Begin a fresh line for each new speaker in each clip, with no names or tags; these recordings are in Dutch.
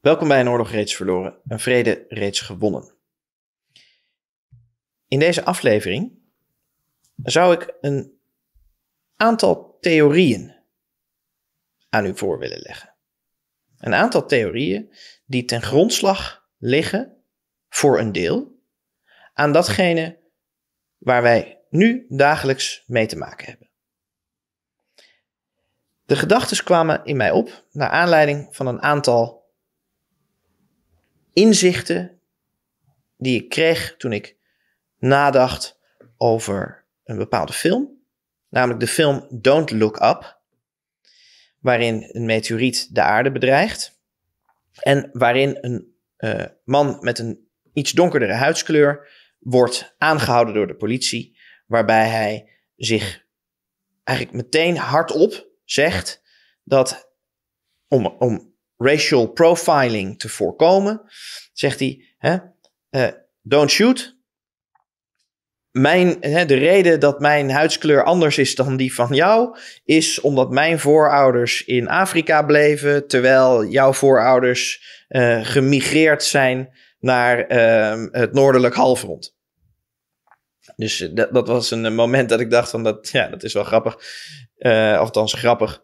Welkom bij een oorlog reeds verloren, een vrede reeds gewonnen. In deze aflevering zou ik een aantal theorieën aan u voor willen leggen. Een aantal theorieën die ten grondslag liggen, voor een deel, aan datgene waar wij nu dagelijks mee te maken hebben. De gedachten kwamen in mij op naar aanleiding van een aantal inzichten die ik kreeg toen ik nadacht over een bepaalde film, namelijk de film Don't Look Up, waarin een meteoriet de aarde bedreigt en waarin een uh, man met een iets donkerdere huidskleur wordt aangehouden door de politie, waarbij hij zich eigenlijk meteen hardop zegt dat om, om racial profiling te voorkomen, zegt hij: hè, eh, don't shoot, mijn, hè, de reden dat mijn huidskleur anders is dan die van jou, is omdat mijn voorouders in Afrika bleven, terwijl jouw voorouders eh, gemigreerd zijn naar ehm, het noordelijk halfrond. Dus eh, dat, dat, was een moment dat ik dacht van dat, ja, dat is wel grappig. Eh, althans grappig,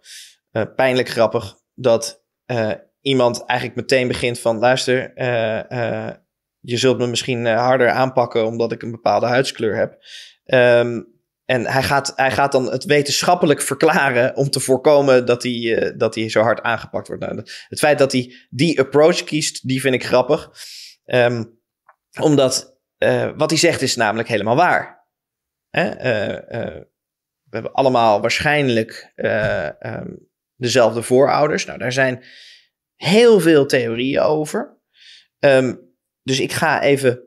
pijnlijk grappig, dat iemand eigenlijk meteen begint van luister, je zult me misschien eh, harder aanpakken omdat ik een bepaalde huidskleur heb. Ehm, en hij gaat, hij gaat dan het wetenschappelijk verklaren om te voorkomen dat hij, eh, dat hij zo hard aangepakt wordt. Nou, het feit dat hij die approach kiest, die vind ik grappig. Ehm, omdat eh, wat hij zegt is namelijk helemaal waar. Hè? we hebben allemaal waarschijnlijk ehm, dezelfde voorouders. Nou, daar zijn heel veel theorieën over. Um, dus ik ga even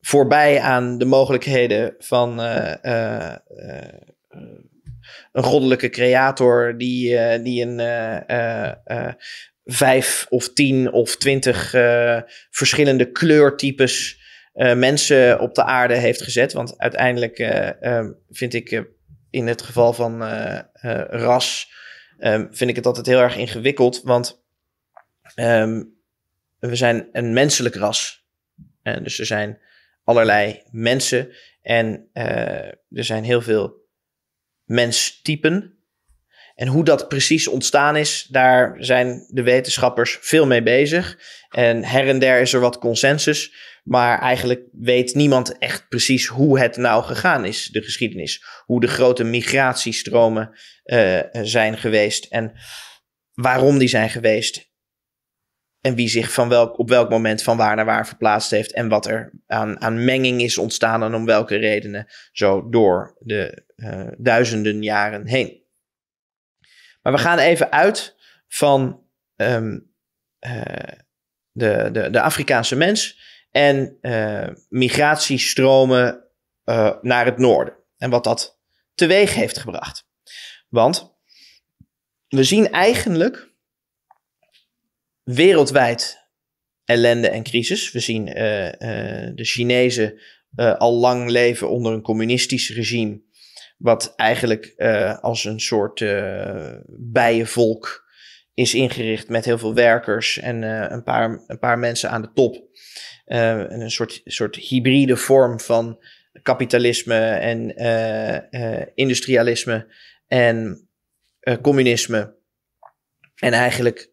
voorbij aan de mogelijkheden van eh, eh, eh, een goddelijke creator die, die een vijf of tien of twintig verschillende kleurtypes mensen op de aarde heeft gezet. Want uiteindelijk ehm, vind ik in het geval van ras, ehm, vind ik het altijd heel erg ingewikkeld, want ehm, we zijn een menselijk ras. En eh, dus er zijn allerlei mensen en eh, er zijn heel veel menstypen. En hoe dat precies ontstaan is, daar zijn de wetenschappers veel mee bezig. En her en der is er wat consensus, maar eigenlijk weet niemand echt precies hoe het nou gegaan is, de geschiedenis. Hoe de grote migratiestromen uh, zijn geweest en waarom die zijn geweest. En wie zich van welk, op welk moment van waar naar waar verplaatst heeft. En wat er aan, aan menging is ontstaan en om welke redenen. Zo door de eh, duizenden jaren heen. Maar we gaan even uit van ehm, eh, de, de, de Afrikaanse mens en eh, migratiestromen naar het noorden. En wat dat teweeg heeft gebracht. Want we zien eigenlijk wereldwijd ellende en crisis. We zien eh, eh, de Chinezen eh, al lang leven onder een communistisch regime, wat eigenlijk als een soort bijenvolk is ingericht met heel veel werkers en een, paar, een paar mensen aan de top. een soort, soort hybride vorm van kapitalisme en industrialisme en communisme. En eigenlijk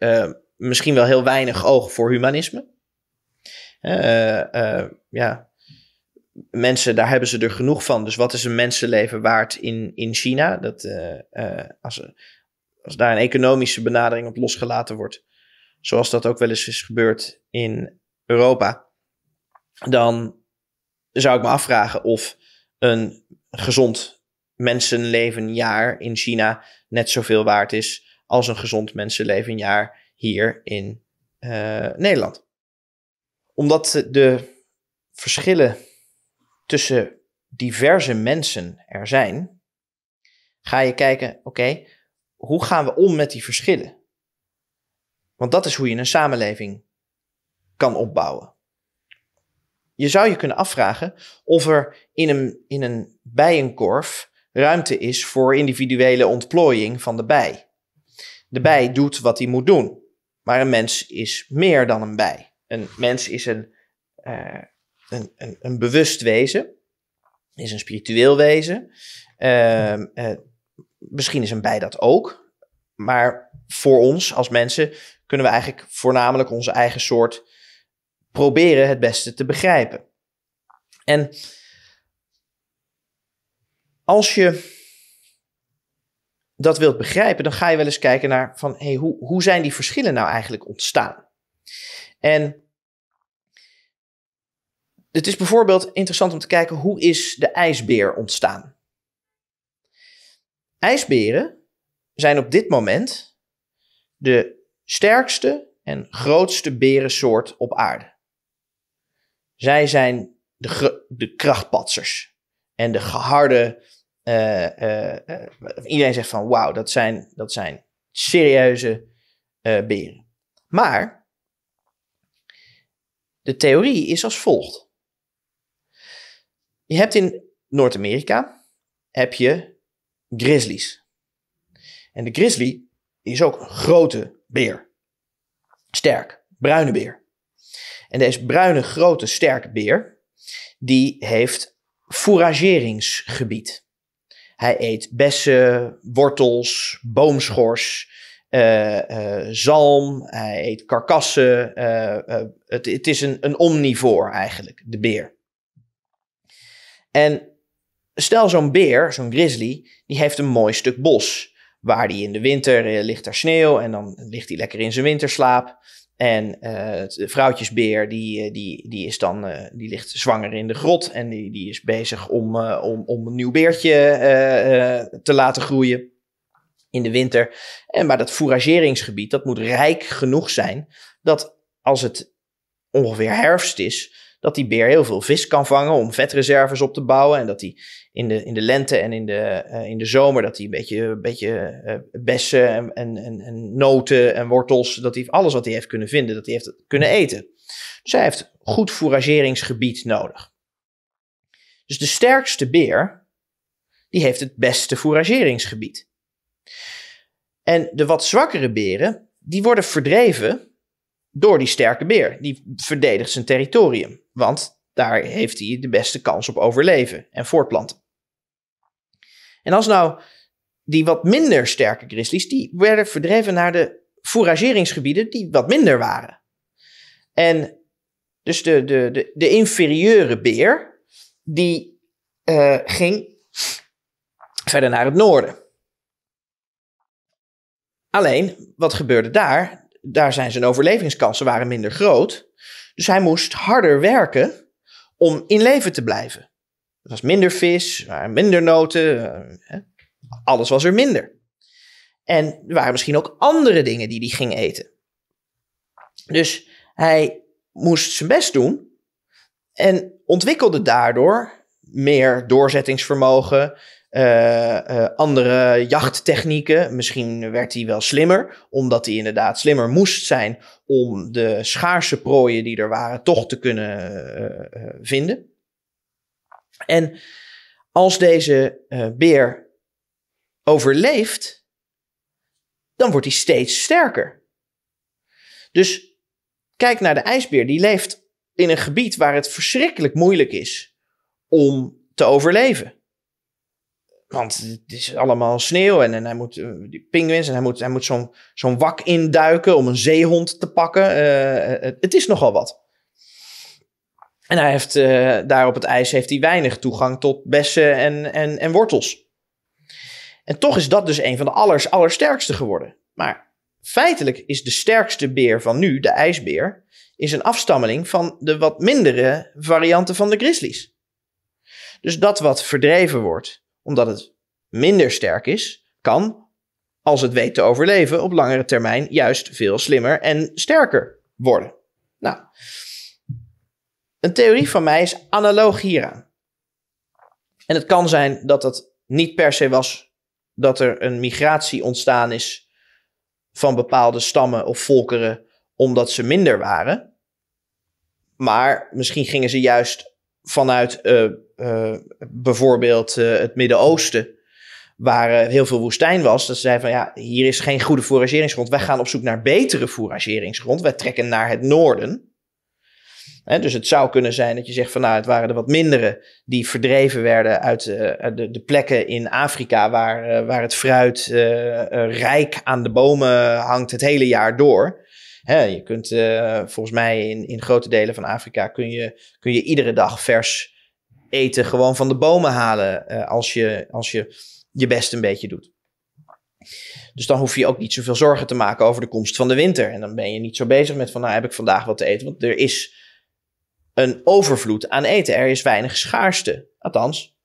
misschien wel heel weinig oog voor humanisme. Eh, eh, ja. Mensen, daar hebben ze er genoeg van. Dus wat is een mensenleven waard in, in China? Dat, eh, als, als daar een economische benadering op losgelaten wordt, zoals dat ook wel eens is gebeurd in Europa, dan zou ik me afvragen of een gezond mensenlevenjaar in China net zoveel waard is als een gezond mensenlevenjaar hier in eh, Nederland. Omdat de verschillen tussen diverse mensen er zijn, ga je kijken, oké, hoe gaan we om met die verschillen? Want dat is hoe je een samenleving kan opbouwen. Je zou je kunnen afvragen of er in een, in een bijenkorf ruimte is voor individuele ontplooiing van de bij. De bij doet wat hij moet doen. Maar een mens is meer dan een bij. Een mens is een, eh, een, een, bewust wezen, is een spiritueel wezen. Ehm, eh, misschien is een bij dat ook. Maar voor ons als mensen kunnen we eigenlijk voornamelijk onze eigen soort proberen het beste te begrijpen. En als je dat wilt begrijpen, dan ga je wel eens kijken naar van hey, hoe, hoe zijn die verschillen nou eigenlijk ontstaan? En het is bijvoorbeeld interessant om te kijken hoe is de ijsbeer ontstaan? Ijsberen zijn op dit moment de sterkste en grootste berensoort op aarde. Zij zijn de, de krachtpatsers en de geharde eh, eh, eh, iedereen zegt van wauw, dat zijn, dat zijn serieuze beren. Maar de theorie is als volgt. Je hebt in Noord-Amerika heb je grizzlies. En de grizzly is ook een grote beer. Sterk, bruine beer. En deze bruine, grote, sterke beer, die heeft fourageringsgebied. Hij eet bessen, wortels, boomschors, eh, eh, zalm, hij eet karkassen. Eh, het, het, is een, een omnivoor eigenlijk, de beer. En stel zo'n beer, zo'n grizzly, die heeft een mooi stuk bos. Waar die in de winter ligt er sneeuw en dan ligt hij lekker in zijn winterslaap. En eh, de vrouwtjesbeer, die, eh, die, die, is dan, eh, die ligt zwanger in de grot. En die, die is bezig om, om, om een nieuw beertje te laten groeien in de winter. En, maar dat fourageringsgebied, dat moet rijk genoeg zijn dat als het ongeveer herfst is, dat die beer heel veel vis kan vangen om vetreserves op te bouwen. En dat hij in de, in de lente en in de, eh, in de zomer dat hij een beetje, een beetje eh, bessen en, en, en, noten en wortels, dat hij alles wat hij heeft kunnen vinden, dat hij heeft kunnen eten. Dus hij heeft goed fourageringsgebied nodig. Dus de sterkste beer, die heeft het beste fourageringsgebied. En de wat zwakkere beren, die worden verdreven door die sterke beer. Die verdedigt zijn territorium. Want daar heeft hij de beste kans op overleven en voortplanten. En als nou die wat minder sterke grizzlies, die werden verdreven naar de fourageringsgebieden die wat minder waren. En dus de, de, de, de inferieure beer, die eh, ging verder naar het noorden. Alleen, wat gebeurde daar? Daar zijn zijn overlevingskansen waren minder groot. Dus hij moest harder werken om in leven te blijven. Er was minder vis, minder noten, eh, alles was er minder. En er waren misschien ook andere dingen die hij ging eten. Dus hij moest zijn best doen en ontwikkelde daardoor meer doorzettingsvermogen, eh, eh, andere jachttechnieken. Misschien werd hij wel slimmer, omdat hij inderdaad slimmer moest zijn om de schaarse prooien die er waren toch te kunnen eh, vinden. En als deze beer overleeft, dan wordt hij steeds sterker. Dus kijk naar de ijsbeer, die leeft in een gebied waar het verschrikkelijk moeilijk is om te overleven. Want het is allemaal sneeuw en, en hij moet eh, die pinguïns en hij moet, hij moet zo'n zo'n wak induiken om een zeehond te pakken. Eh, eh, het, is nogal wat. En hij heeft daar op het ijs heeft hij weinig toegang tot bessen en, en, en wortels. En toch is dat dus een van de allers, allersterkste geworden. Maar feitelijk is de sterkste beer van nu, de ijsbeer, is een afstammeling van de wat mindere varianten van de grizzlies. Dus dat wat verdreven wordt, omdat het minder sterk is, kan, als het weet te overleven, op langere termijn juist veel slimmer en sterker worden. Nou, een theorie van mij is analoog hieraan. En het kan zijn dat het niet per se was dat er een migratie ontstaan is van bepaalde stammen of volkeren omdat ze minder waren. Maar misschien gingen ze juist vanuit eh, eh, bijvoorbeeld eh, het Midden-Oosten, waar heel veel woestijn was, dat ze zeiden van ja, hier is geen goede fourageringsgrond. Wij gaan op zoek naar betere fourageringsgrond. Wij trekken naar het noorden. dus het zou kunnen zijn dat je zegt van nou, het waren er wat mindere die verdreven werden uit de, de, plekken in Afrika waar, waar het fruit rijk aan de bomen hangt het hele jaar door je kunt eh, volgens mij in, in grote delen van Afrika kun je, kun je iedere dag vers eten gewoon van de bomen halen eh, als, je, als je je best een beetje doet. Dus dan hoef je ook niet zoveel zorgen te maken over de komst van de winter. En dan ben je niet zo bezig met van nou heb ik vandaag wat te eten. Want er is een overvloed aan eten. Er is weinig schaarste. Althans,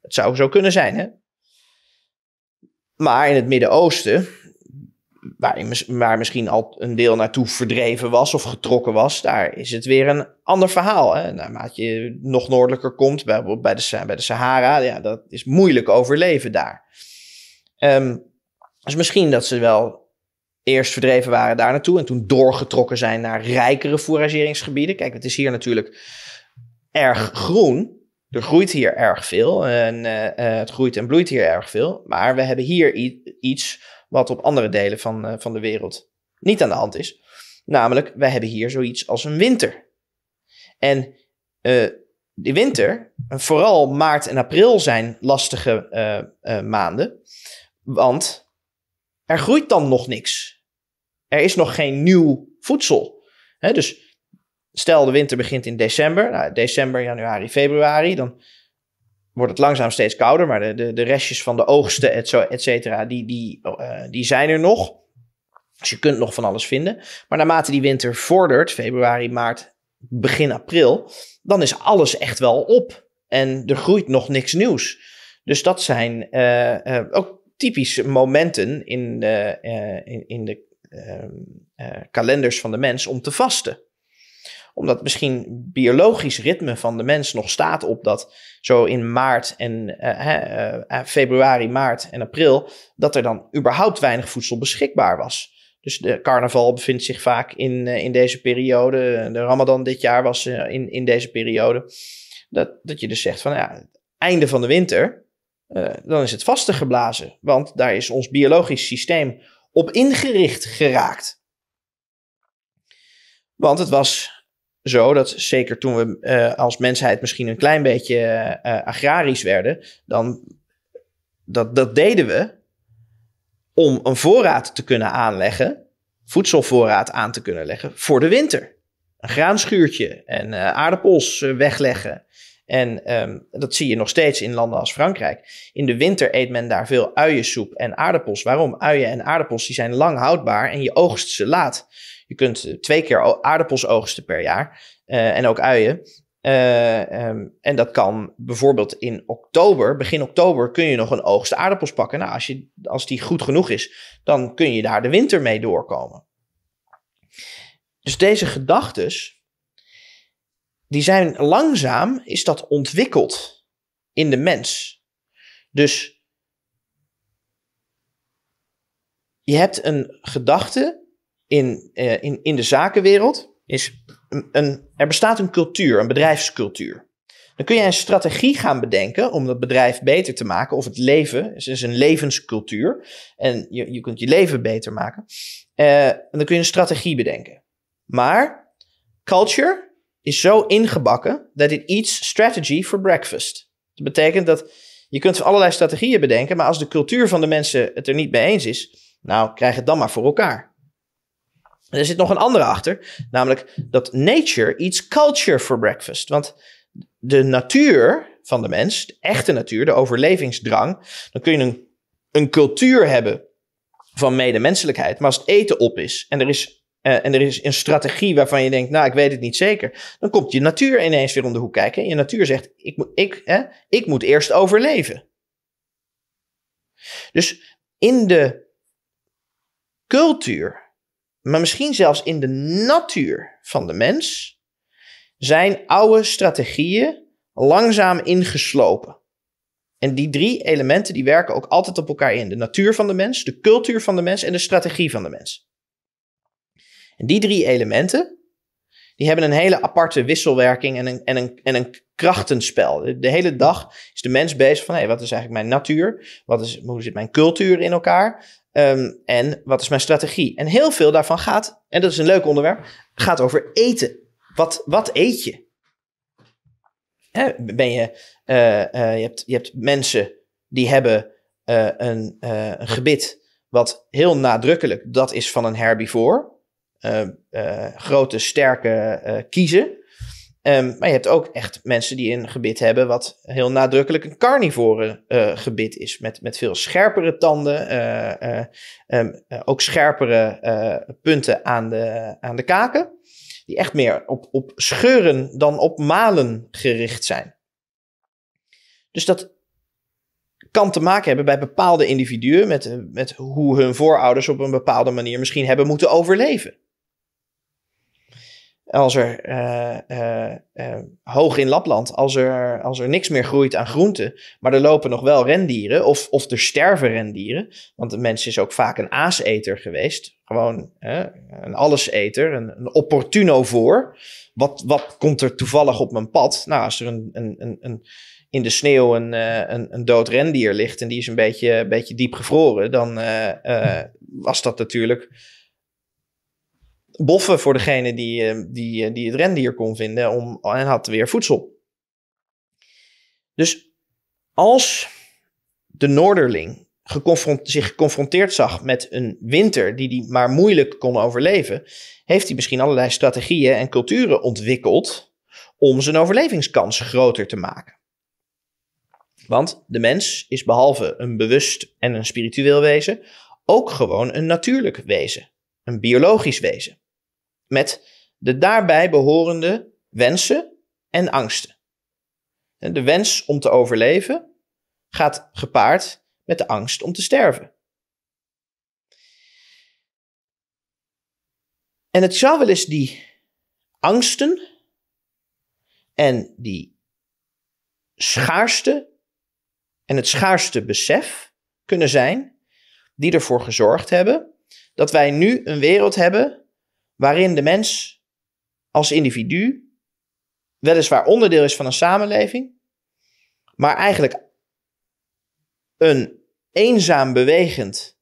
het zou zo kunnen zijn. Hè? Maar in het Midden-Oosten waar misschien al een deel naartoe verdreven was of getrokken was, daar is het weer een ander verhaal. Hè? Naarmate je nog noordelijker komt, bijvoorbeeld bij de, bij de Sahara, ja, dat is moeilijk overleven daar. Ehm, dus misschien dat ze wel eerst verdreven waren daar naartoe en toen doorgetrokken zijn naar rijkere fourageringsgebieden. Kijk, het is hier natuurlijk erg groen. Er groeit hier erg veel en eh, eh, het groeit en bloeit hier erg veel. Maar we hebben hier iets wat op andere delen van, eh, van de wereld niet aan de hand is. Namelijk, wij hebben hier zoiets als een winter. En uh, die winter, vooral maart en april zijn lastige eh, maanden, want er groeit dan nog niks. Er is nog geen nieuw voedsel. dus stel de winter begint in december, nou, december, januari, februari, dan wordt het langzaam steeds kouder, maar de, de, de restjes van de oogsten, et, et cetera, die, die, eh, die zijn er nog. Dus je kunt nog van alles vinden. Maar naarmate die winter vordert, februari, maart, begin april, dan is alles echt wel op. En er groeit nog niks nieuws. Dus dat zijn eh, eh, ook typische momenten in de, in, in de ehm, kalenders van de mens om te vasten omdat misschien biologisch ritme van de mens nog staat op dat zo in maart en eh, eh, eh, februari, maart en april, dat er dan überhaupt weinig voedsel beschikbaar was. Dus de carnaval bevindt zich vaak in, in deze periode. De Ramadan dit jaar was in, in deze periode. Dat, dat je dus zegt van ja, einde van de winter, dan is het vaster geblazen. Want daar is ons biologisch systeem op ingericht geraakt. Want het was zo dat zeker toen we eh, als mensheid misschien een klein beetje eh, eh, agrarisch werden, dan dat, dat deden we om een voorraad te kunnen aanleggen, voedselvoorraad aan te kunnen leggen voor de winter. Een graanschuurtje en aardappels wegleggen. En ehm, dat zie je nog steeds in landen als Frankrijk. In de winter eet men daar veel uiensoep en aardappels. Waarom? Uien en aardappels die zijn lang houdbaar en je oogst ze laat. Je kunt eh, twee keer aardappels oogsten per jaar eh, en ook uien. Eh, ehm, en dat kan bijvoorbeeld in oktober, begin oktober, kun je nog een oogst aardappels pakken. Nou, als, je, als die goed genoeg is, dan kun je daar de winter mee doorkomen. Dus deze gedachtes die zijn langzaam, is dat ontwikkeld in de mens. Dus je hebt een gedachte in, eh, in, in de zakenwereld. Is een, er bestaat een cultuur, een bedrijfscultuur. Dan kun je een strategie gaan bedenken om dat bedrijf beter te maken. Of het leven, het is een levenscultuur. En je, je kunt je leven beter maken. Eh, en dan kun je een strategie bedenken. Maar culture is zo ingebakken dat it eats strategy for breakfast. Dat betekent dat je kunt allerlei strategieën bedenken, maar als de cultuur van de mensen het er niet mee eens is, nou krijg het dan maar voor elkaar. En er zit nog een andere achter, namelijk dat nature eats culture for breakfast. Want de natuur van de mens, de echte natuur, de overlevingsdrang, dan kun je een, een cultuur hebben van medemenselijkheid. Maar als het eten op is en er is eh, en er is een strategie waarvan je denkt, nou, ik weet het niet zeker. Dan komt je natuur ineens weer om de hoek kijken. En je natuur zegt, ik, moet, ik, hè, ik moet eerst overleven. Dus in de cultuur, maar misschien zelfs in de natuur van de mens, zijn oude strategieën langzaam ingeslopen. En die drie elementen die werken ook altijd op elkaar in. De natuur van de mens, de cultuur van de mens en de strategie van de mens. En die drie elementen, die hebben een hele aparte wisselwerking en een, en een, en een krachtenspel. De hele dag is de mens bezig van, hé, hey, wat is eigenlijk mijn natuur? Wat is, hoe zit mijn cultuur in elkaar? Ehm, en wat is mijn strategie? En heel veel daarvan gaat, en dat is een leuk onderwerp, gaat over eten. Wat, wat eet je? ben je, eh, eh, je, hebt, je hebt mensen die hebben eh, een, een gebit wat heel nadrukkelijk dat is van een herbivore. Ehm, eh, grote, sterke eh, kiezen. Ehm, maar je hebt ook echt mensen die een gebit hebben wat heel nadrukkelijk een carnivore uh, eh, gebit is. Met, met veel scherpere tanden, ehm, ook scherpere punten aan de, aan de kaken. Die echt meer op, op scheuren dan op malen gericht zijn. Dus dat kan te maken hebben bij bepaalde individuen met, met hoe hun voorouders op een bepaalde manier misschien hebben moeten overleven. Als er eh, eh, eh, hoog in Lapland, als er, als er niks meer groeit aan groenten, maar er lopen nog wel rendieren of, of er sterven rendieren. Want de mens is ook vaak een aaseter geweest. Gewoon een alleseter, een, opportuno voor. Wat, wat komt er toevallig op mijn pad? Nou, als er een, een, een, in de sneeuw een, een, een, dood rendier ligt en die is een beetje, een beetje diep gevroren, dan was dat natuurlijk boffen voor degene die, eh, die, eh, die het rendier kon vinden om, en had weer voedsel. Dus als de Noorderling zich geconfronteerd zag met een winter die hij maar moeilijk kon overleven, heeft hij misschien allerlei strategieën en culturen ontwikkeld om zijn overlevingskans groter te maken. Want de mens is behalve een bewust en een spiritueel wezen ook gewoon een natuurlijk wezen, een biologisch wezen met de daarbij behorende wensen en angsten. De wens om te overleven gaat gepaard met de angst om te sterven. En het zou wel eens die angsten en die schaarste en het schaarste besef kunnen zijn die ervoor gezorgd hebben dat wij nu een wereld hebben waarin de mens als individu weliswaar onderdeel is van een samenleving, maar eigenlijk een eenzaam bewegend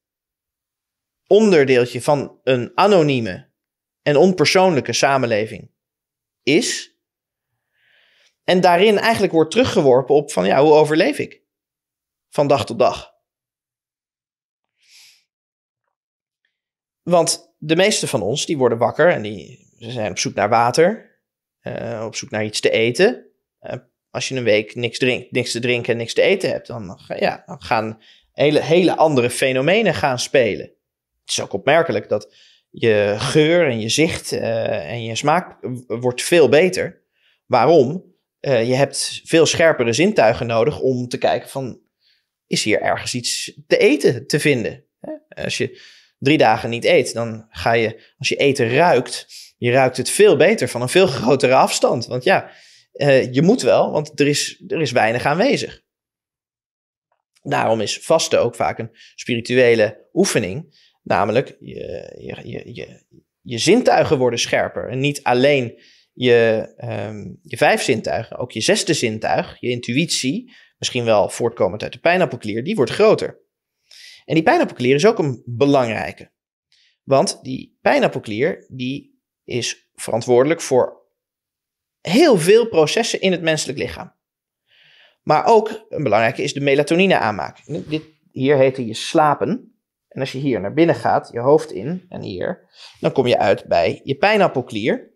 onderdeeltje van een anonieme en onpersoonlijke samenleving is. En daarin eigenlijk wordt teruggeworpen op van ja, hoe overleef ik van dag tot dag? Want de meeste van ons, die worden wakker en die ze zijn op zoek naar water, eh, op zoek naar iets te eten. Eh, als je een week niks, drinkt, niks te drinken en niks te eten hebt, dan, ja, gaan hele, hele andere fenomenen gaan spelen. Het is ook opmerkelijk dat je geur en je zicht eh, en je smaak wordt veel beter. Waarom? je hebt veel scherpere zintuigen nodig om te kijken van... is hier ergens iets te eten te vinden? Als je drie dagen niet eet, dan ga je, als je eten ruikt, je ruikt het veel beter van een veel grotere afstand. Want ja, eh, je moet wel, want er is, er is weinig aanwezig. Daarom is vasten ook vaak een spirituele oefening. Namelijk, je, je, je, je zintuigen worden scherper. En niet alleen je, ehm, je vijf zintuigen, ook je zesde zintuig, je intuïtie, misschien wel voortkomend uit de pijnappelklier, die wordt groter. En die pijnappelklier is ook een belangrijke. Want die pijnappelklier die is verantwoordelijk voor heel veel processen in het menselijk lichaam. Maar ook een belangrijke is de melatonine aanmaak. Dit, hier heet je slapen. En als je hier naar binnen gaat, je hoofd in en hier, dan kom je uit bij je pijnappelklier.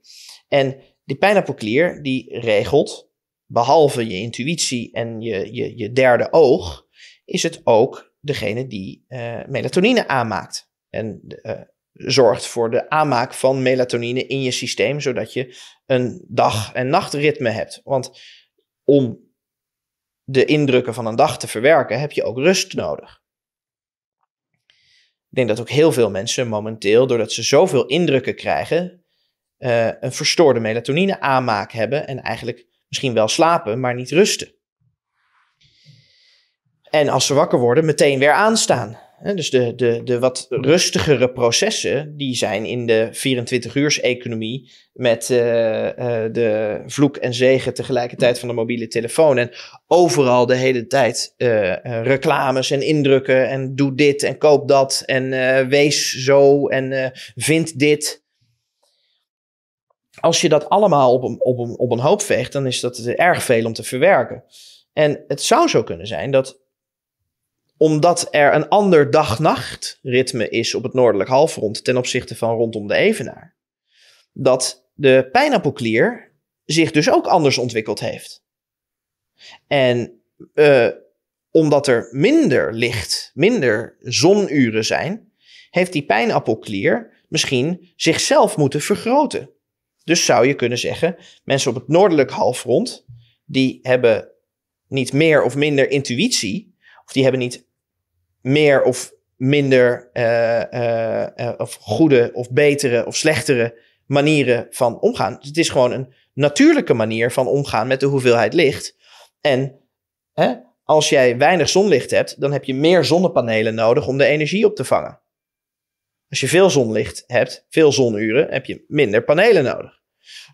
En die pijnappelklier die regelt, behalve je intuïtie en je, je, je derde oog, is het ook degene die eh, melatonine aanmaakt. En eh, zorgt voor de aanmaak van melatonine in je systeem, zodat je een dag- en nachtritme hebt. Want om de indrukken van een dag te verwerken, heb je ook rust nodig. Ik denk dat ook heel veel mensen momenteel, doordat ze zoveel indrukken krijgen, eh, een verstoorde melatonine aanmaak hebben en eigenlijk misschien wel slapen, maar niet rusten. En als ze wakker worden, meteen weer aanstaan. Dus de, de, de wat rustigere processen, die zijn in de 24-uurs-economie met eh, eh, de vloek en zegen tegelijkertijd van de mobiele telefoon. En overal de hele tijd eh, reclames en indrukken en doe dit en koop dat en wees zo en vind dit. Als je dat allemaal op op, op een hoop veegt, dan is dat erg veel om te verwerken. En het zou zo kunnen zijn dat omdat er een ander dag-nacht ritme is op het noordelijk halfrond ten opzichte van rondom de evenaar. Dat de pijnappelklier zich dus ook anders ontwikkeld heeft. En eh, omdat er minder licht, minder zonuren zijn, heeft die pijnappelklier misschien zichzelf moeten vergroten. Dus zou je kunnen zeggen, mensen op het noordelijk halfrond, die hebben niet meer of minder intuïtie, of die hebben niet meer of minder eh, eh, eh, of goede of betere of slechtere manieren van omgaan. Dus het is gewoon een natuurlijke manier van omgaan met de hoeveelheid licht. En hè, als jij weinig zonlicht hebt, dan heb je meer zonnepanelen nodig om de energie op te vangen. Als je veel zonlicht hebt, veel zonuren, heb je minder panelen nodig.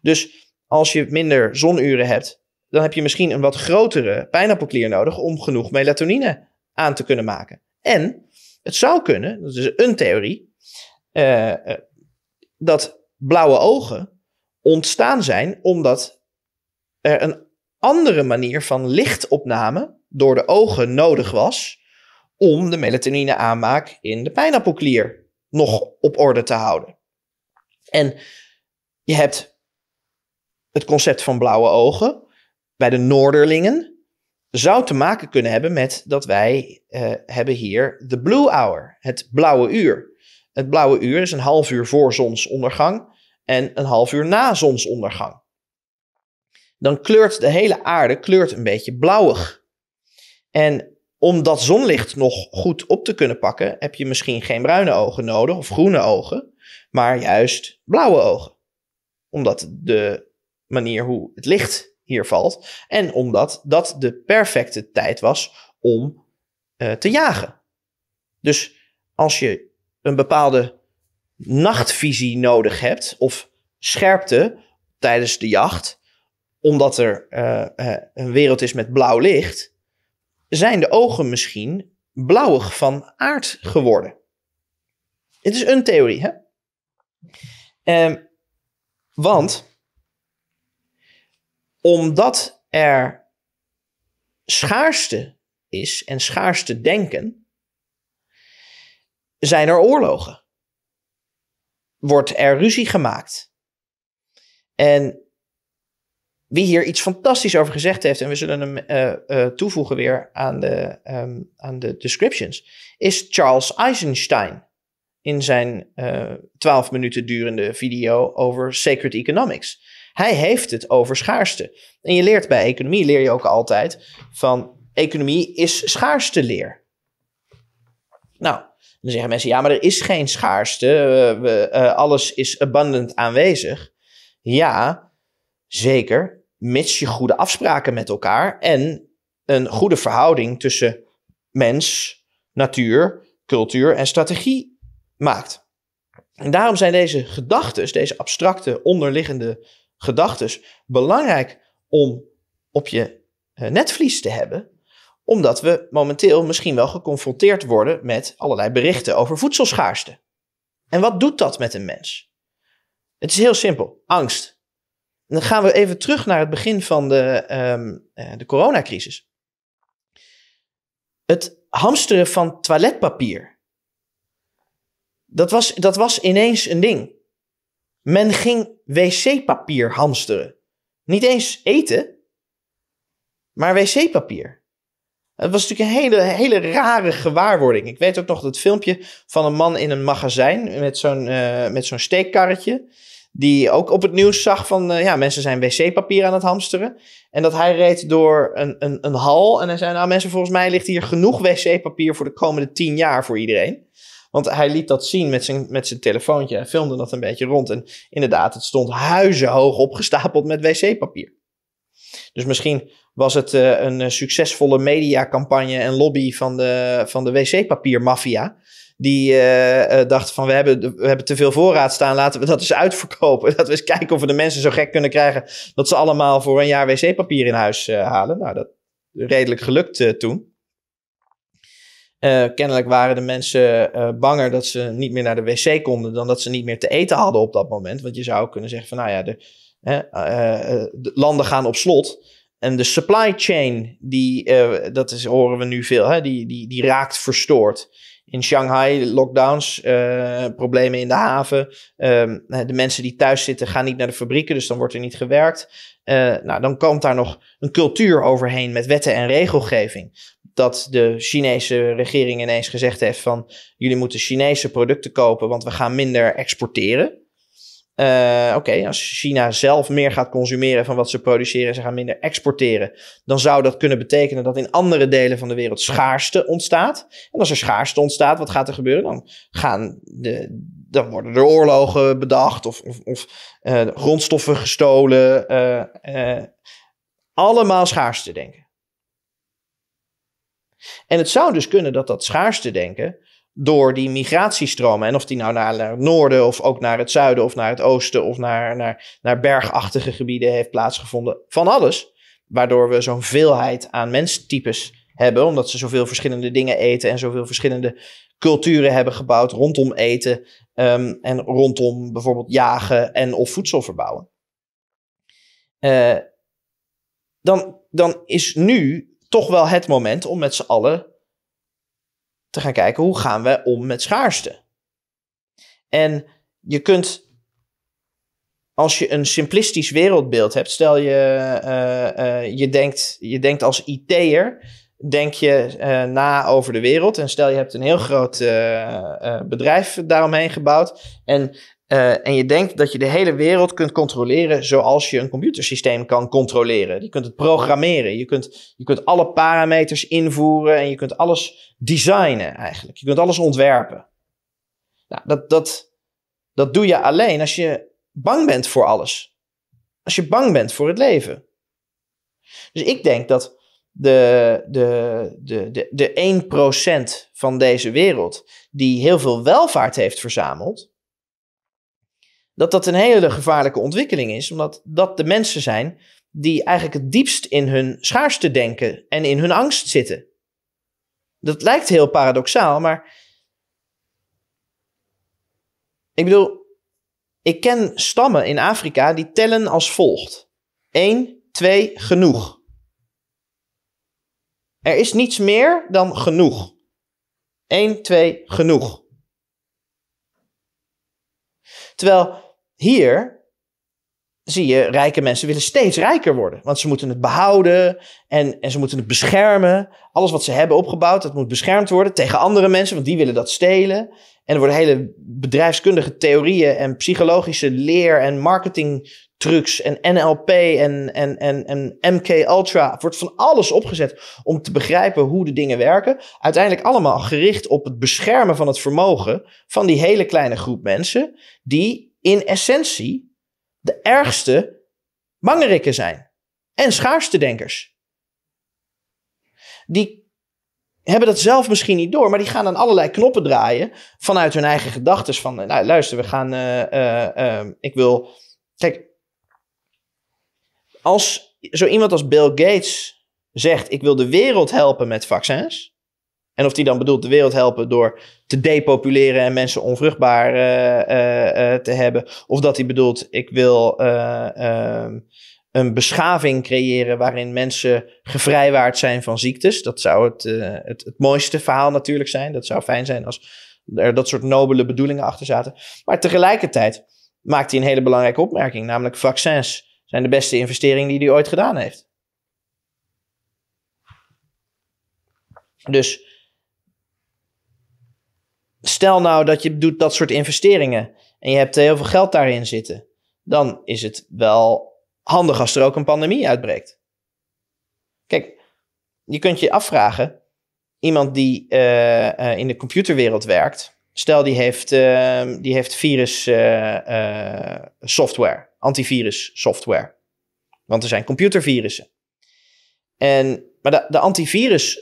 Dus als je minder zonuren hebt, dan heb je misschien een wat grotere pijnappelklier nodig om genoeg melatonine aan te kunnen maken. En het zou kunnen, dat is een theorie, eh, eh, dat blauwe ogen ontstaan zijn omdat er een andere manier van lichtopname door de ogen nodig was om de melatonine aanmaak in de pijnappelklier nog op orde te houden. En je hebt het concept van blauwe ogen bij de Noorderlingen zou te maken kunnen hebben met dat wij eh, hebben hier de blue hour, het blauwe uur. Het blauwe uur is een half uur voor zonsondergang en een half uur na zonsondergang. Dan kleurt de hele aarde kleurt een beetje blauwig. En om dat zonlicht nog goed op te kunnen pakken, heb je misschien geen bruine ogen nodig of groene ogen, maar juist blauwe ogen. Omdat de manier hoe het licht hier valt. En omdat dat de perfecte tijd was om eh, te jagen. Dus als je een bepaalde nachtvisie nodig hebt of scherpte tijdens de jacht, omdat er eh, eh, een wereld is met blauw licht, zijn de ogen misschien blauwig van aard geworden. Het is een theorie, hè? Ehm, want omdat er schaarste is en schaarste denken, zijn er oorlogen. Wordt er ruzie gemaakt. En wie hier iets fantastisch over gezegd heeft, en we zullen hem eh, eh, toevoegen weer aan de, ehm, aan de descriptions, is Charles Eisenstein in zijn eh, twaalf minuten durende video over sacred economics. Hij heeft het over schaarste. En je leert bij economie, leer je ook altijd van economie is schaarste leer. Nou, dan zeggen mensen, ja, maar er is geen schaarste. Eh, we, eh, alles is abundant aanwezig. Ja, zeker. Mits je goede afspraken met elkaar en een goede verhouding tussen mens, natuur, cultuur en strategie maakt. En daarom zijn deze gedachten, deze abstracte onderliggende gedachten belangrijk om op je eh, netvlies te hebben, omdat we momenteel misschien wel geconfronteerd worden met allerlei berichten over voedselschaarste. En wat doet dat met een mens? Het is heel simpel: angst. En dan gaan we even terug naar het begin van de, ehm, eh, de coronacrisis. Het hamsteren van toiletpapier. Dat was, dat was ineens een ding. Men ging wc-papier hamsteren. Niet eens eten, maar wc-papier. Het was natuurlijk een hele, hele rare gewaarwording. Ik weet ook nog dat filmpje van een man in een magazijn met zo'n, eh, met zo'n steekkarretje. Die ook op het nieuws zag van eh, ja, mensen zijn wc-papier aan het hamsteren. En dat hij reed door een, een, een hal. En hij zei: Nou, mensen, volgens mij ligt hier genoeg wc-papier voor de komende tien jaar voor iedereen. Want hij liet dat zien met zijn, met zijn telefoontje. Hij filmde dat een beetje rond. En inderdaad, het stond huizenhoog opgestapeld met wc-papier. Dus misschien was het eh, een eh, succesvolle mediacampagne en lobby van de, van de wc-papiermafia. Die eh, dacht van we hebben, we hebben te veel voorraad staan, laten we dat eens uitverkopen. Laten we eens kijken of we de mensen zo gek kunnen krijgen dat ze allemaal voor een jaar wc-papier in huis halen. Nou, dat redelijk gelukt toen. Eh, kennelijk waren de mensen eh, banger dat ze niet meer naar de wc konden dan dat ze niet meer te eten hadden op dat moment. Want je zou kunnen zeggen van nou ja, de, hè, eh, landen gaan op slot. En de supply chain, die, dat is, horen we nu veel, hè, die, die, die raakt verstoord. In Shanghai, lockdowns, problemen in de haven. Ehm, de mensen die thuis zitten gaan niet naar de fabrieken, dus dan wordt er niet gewerkt. nou, dan komt daar nog een cultuur overheen met wetten en regelgeving dat de Chinese regering ineens gezegd heeft van jullie moeten Chinese producten kopen, want we gaan minder exporteren. Eh, oké, als China zelf meer gaat consumeren van wat ze produceren en ze gaan minder exporteren, dan zou dat kunnen betekenen dat in andere delen van de wereld schaarste ontstaat. En als er schaarste ontstaat, wat gaat er gebeuren? Dan, gaan de, dan worden er oorlogen bedacht of, of, of eh, grondstoffen gestolen. Eh, allemaal schaarste denken. En het zou dus kunnen dat dat schaarste denken door die migratiestromen. En of die nou naar, het noorden of ook naar het zuiden of naar het oosten of naar, naar, naar bergachtige gebieden heeft plaatsgevonden. Van alles. Waardoor we zo'n veelheid aan menstypes hebben, omdat ze zoveel verschillende dingen eten en zoveel verschillende culturen hebben gebouwd rondom eten ehm, en rondom bijvoorbeeld jagen en of voedsel verbouwen. Eh, dan, dan is nu toch wel het moment om met z'n allen te gaan kijken hoe gaan we om met schaarste. En je kunt, als je een simplistisch wereldbeeld hebt, stel je, eh, eh, je, denkt, je denkt als IT'er, denk je eh, na over de wereld. En stel je hebt een heel groot bedrijf daaromheen gebouwd en eh, en je denkt dat je de hele wereld kunt controleren zoals je een computersysteem kan controleren. Je kunt het programmeren, je kunt, je kunt alle parameters invoeren en je kunt alles designen eigenlijk. Je kunt alles ontwerpen. Nou, dat, dat, dat doe je alleen als je bang bent voor alles. Als je bang bent voor het leven. Dus ik denk dat de, de, de, de, de 1% van deze wereld die heel veel welvaart heeft verzameld, dat dat een hele gevaarlijke ontwikkeling is, omdat dat de mensen zijn die eigenlijk het diepst in hun schaarste denken en in hun angst zitten. Dat lijkt heel paradoxaal, maar ik bedoel, ik ken stammen in Afrika die tellen als volgt: 1, 2, genoeg. Er is niets meer dan genoeg. 1, 2, genoeg. Terwijl hier zie je, rijke mensen willen steeds rijker worden. Want ze moeten het behouden en, en ze moeten het beschermen. Alles wat ze hebben opgebouwd, dat moet beschermd worden tegen andere mensen, want die willen dat stelen. En er worden hele bedrijfskundige theorieën en psychologische leer en marketingtrucs en NLP en, en, en, en MK Ultra. wordt van alles opgezet om te begrijpen hoe de dingen werken. Uiteindelijk allemaal gericht op het beschermen van het vermogen van die hele kleine groep mensen die in essentie de ergste bangerikken zijn. En schaarste denkers. Die hebben dat zelf misschien niet door, maar die gaan aan allerlei knoppen draaien vanuit hun eigen gedachten. Van, nou, luister, we gaan, eh, eh, ehm, ik wil, kijk, als zo iemand als Bill Gates zegt, ik wil de wereld helpen met vaccins, en of die dan bedoelt de wereld helpen door te depopuleren en mensen onvruchtbaar eh, eh, eh, te hebben. Of dat hij bedoelt, ik wil ehm, een beschaving creëren waarin mensen gevrijwaard zijn van ziektes. Dat zou het, het, het, mooiste verhaal natuurlijk zijn. Dat zou fijn zijn als er dat soort nobele bedoelingen achter zaten. Maar tegelijkertijd maakt hij een hele belangrijke opmerking, namelijk vaccins zijn de beste investering die hij ooit gedaan heeft. Dus stel nou dat je doet dat soort investeringen en je hebt heel veel geld daarin zitten, dan is het wel handig als er ook een pandemie uitbreekt. Kijk, je kunt je afvragen, iemand die eh, eh, in de computerwereld werkt, stel die heeft, uh, die heeft virus eh, software, antivirus software. Want er zijn computervirussen. En, maar de, de antivirus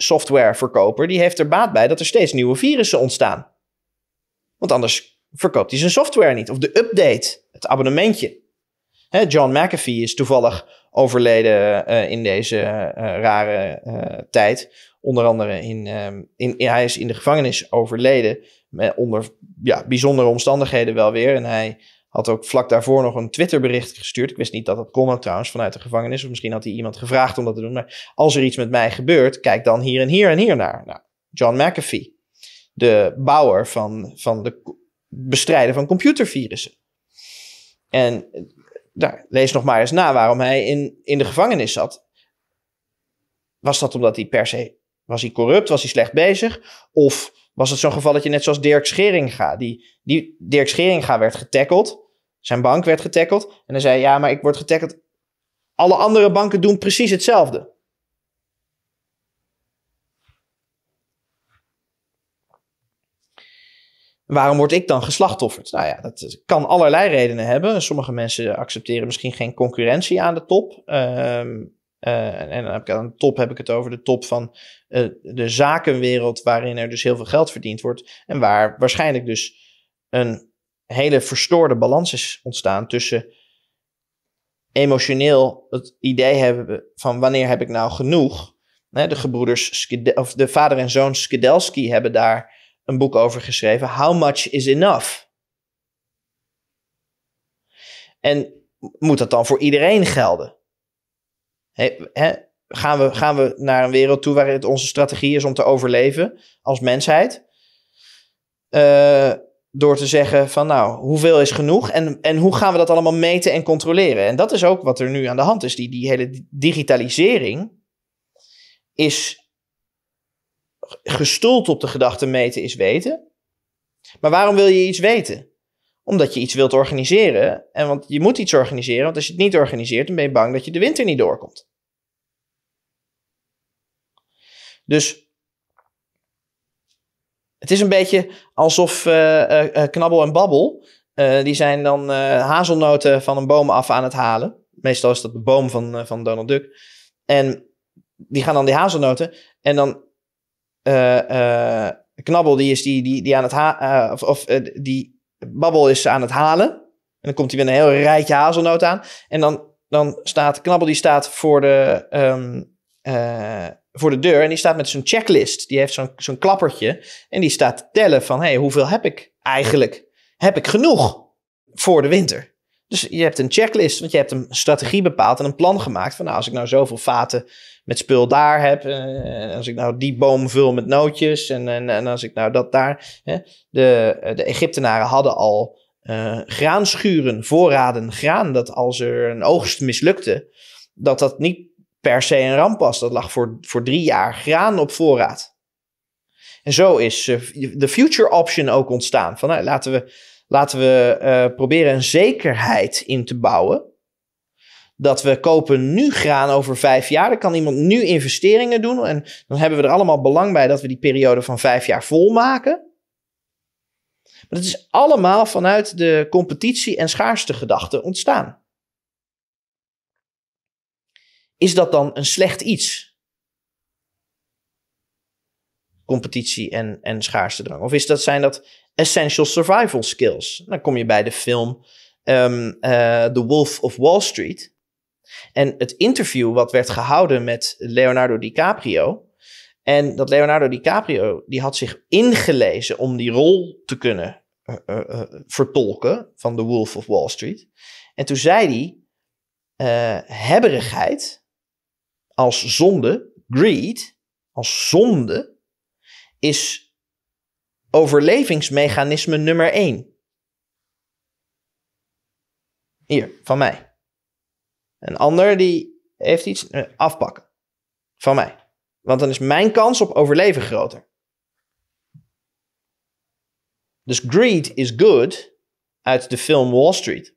die heeft er baat bij dat er steeds nieuwe virussen ontstaan. Want anders verkoopt hij zijn software niet. Of de update, het abonnementje. Hè, John McAfee is toevallig overleden eh, in deze eh, rare eh, tijd. Onder andere ehm, in, in, hij is in de gevangenis overleden. Met onder ja, bijzondere omstandigheden wel weer. En hij had ook vlak daarvoor nog een Twitterbericht gestuurd. Ik wist niet dat dat kon trouwens vanuit de gevangenis. Of misschien had hij iemand gevraagd om dat te doen. Maar als er iets met mij gebeurt, kijk dan hier en hier en hier naar. Nou, John McAfee de bouwer van, van de bestrijden van computervirussen. En daar, lees nog maar eens na waarom hij in, in de gevangenis zat. Was dat omdat hij per se, was hij corrupt, was hij slecht bezig? Of was het zo'n geval dat je net zoals Dirk Scheringa? Die, die, Dirk Scheringa werd getackeld, zijn bank werd getackeld. En hij zei, ja, maar ik word getackeld. Alle andere banken doen precies hetzelfde. waarom word ik dan geslachtofferd? Nou ja, dat kan allerlei redenen hebben. Sommige mensen accepteren misschien geen concurrentie aan de top. Ehm, eh, en, dan heb ik aan de top heb ik het over de top van eh, de zakenwereld, waarin er dus heel veel geld verdiend wordt. En waar waarschijnlijk dus een hele verstoorde balans is ontstaan tussen emotioneel het idee hebben van wanneer heb ik nou genoeg. Hè, de gebroeders, of de vader en zoon Skedelski hebben daar een boek over geschreven, How Much is Enough? En moet dat dan voor iedereen gelden? gaan, we, gaan we naar een wereld toe waar het onze strategie is om te overleven als mensheid? Eh, door te zeggen van nou, hoeveel is genoeg en, en hoe gaan we dat allemaal meten en controleren? En dat is ook wat er nu aan de hand is. Die, die hele digitalisering is gestoeld op de gedachte meten is weten. Maar waarom wil je iets weten? Omdat je iets wilt organiseren. En want je moet iets organiseren, want als je het niet organiseert, dan ben je bang dat je de winter niet doorkomt. Dus het is een beetje alsof uh, knabbel en babbel, die zijn dan hazelnoten van een boom af aan het halen. Meestal is dat de boom van, van Donald Duck. En die gaan dan die hazelnoten. En dan uh, knabbel die is die, die, die aan het ha eh, of, of die babbel is aan het halen. En dan komt hij met een heel rijtje hazelnoot aan. En dan, dan staat knabbel die staat voor de, ehm, voor de deur. En die staat met zijn checklist. Die heeft zo'n zo'n klappertje. En die staat te tellen van hey, hoeveel heb ik eigenlijk? Heb ik genoeg voor de winter? Dus je hebt een checklist, want je hebt een strategie bepaald en een plan gemaakt van nou, als ik nou zoveel vaten met spul daar heb. Eh, en als ik nou die boom vul met nootjes. En, en, en als ik nou dat daar. Hè. De, de Egyptenaren hadden al eh, graanschuren, voorraden graan. Dat als er een oogst mislukte, dat dat niet per se een ramp was. Dat lag voor, voor drie jaar graan op voorraad. En zo is eh, de future option ook ontstaan. Van, nou, laten we, laten we proberen een zekerheid in te bouwen dat we kopen nu graan over vijf jaar. Dan kan iemand nu investeringen doen. En dan hebben we er allemaal belang bij dat we die periode van vijf jaar volmaken. Maar het is allemaal vanuit de competitie- en schaarste gedachte ontstaan. Is dat dan een slecht iets? Competitie en, en schaarste drang. Of is dat, zijn dat essential survival skills? Dan kom je bij de film ehm, eh, The Wolf of Wall Street. En het interview wat werd gehouden met Leonardo DiCaprio. En dat Leonardo DiCaprio, die had zich ingelezen om die rol te kunnen eh, eh, eh, vertolken van The Wolf of Wall Street. En toen zei hij, hebberigheid als zonde, greed als zonde, is overlevingsmechanisme nummer één. Hier, van mij. Een ander die heeft iets eh, afpakken van mij. Want dan is mijn kans op overleven groter. Dus greed is good uit de film Wall Street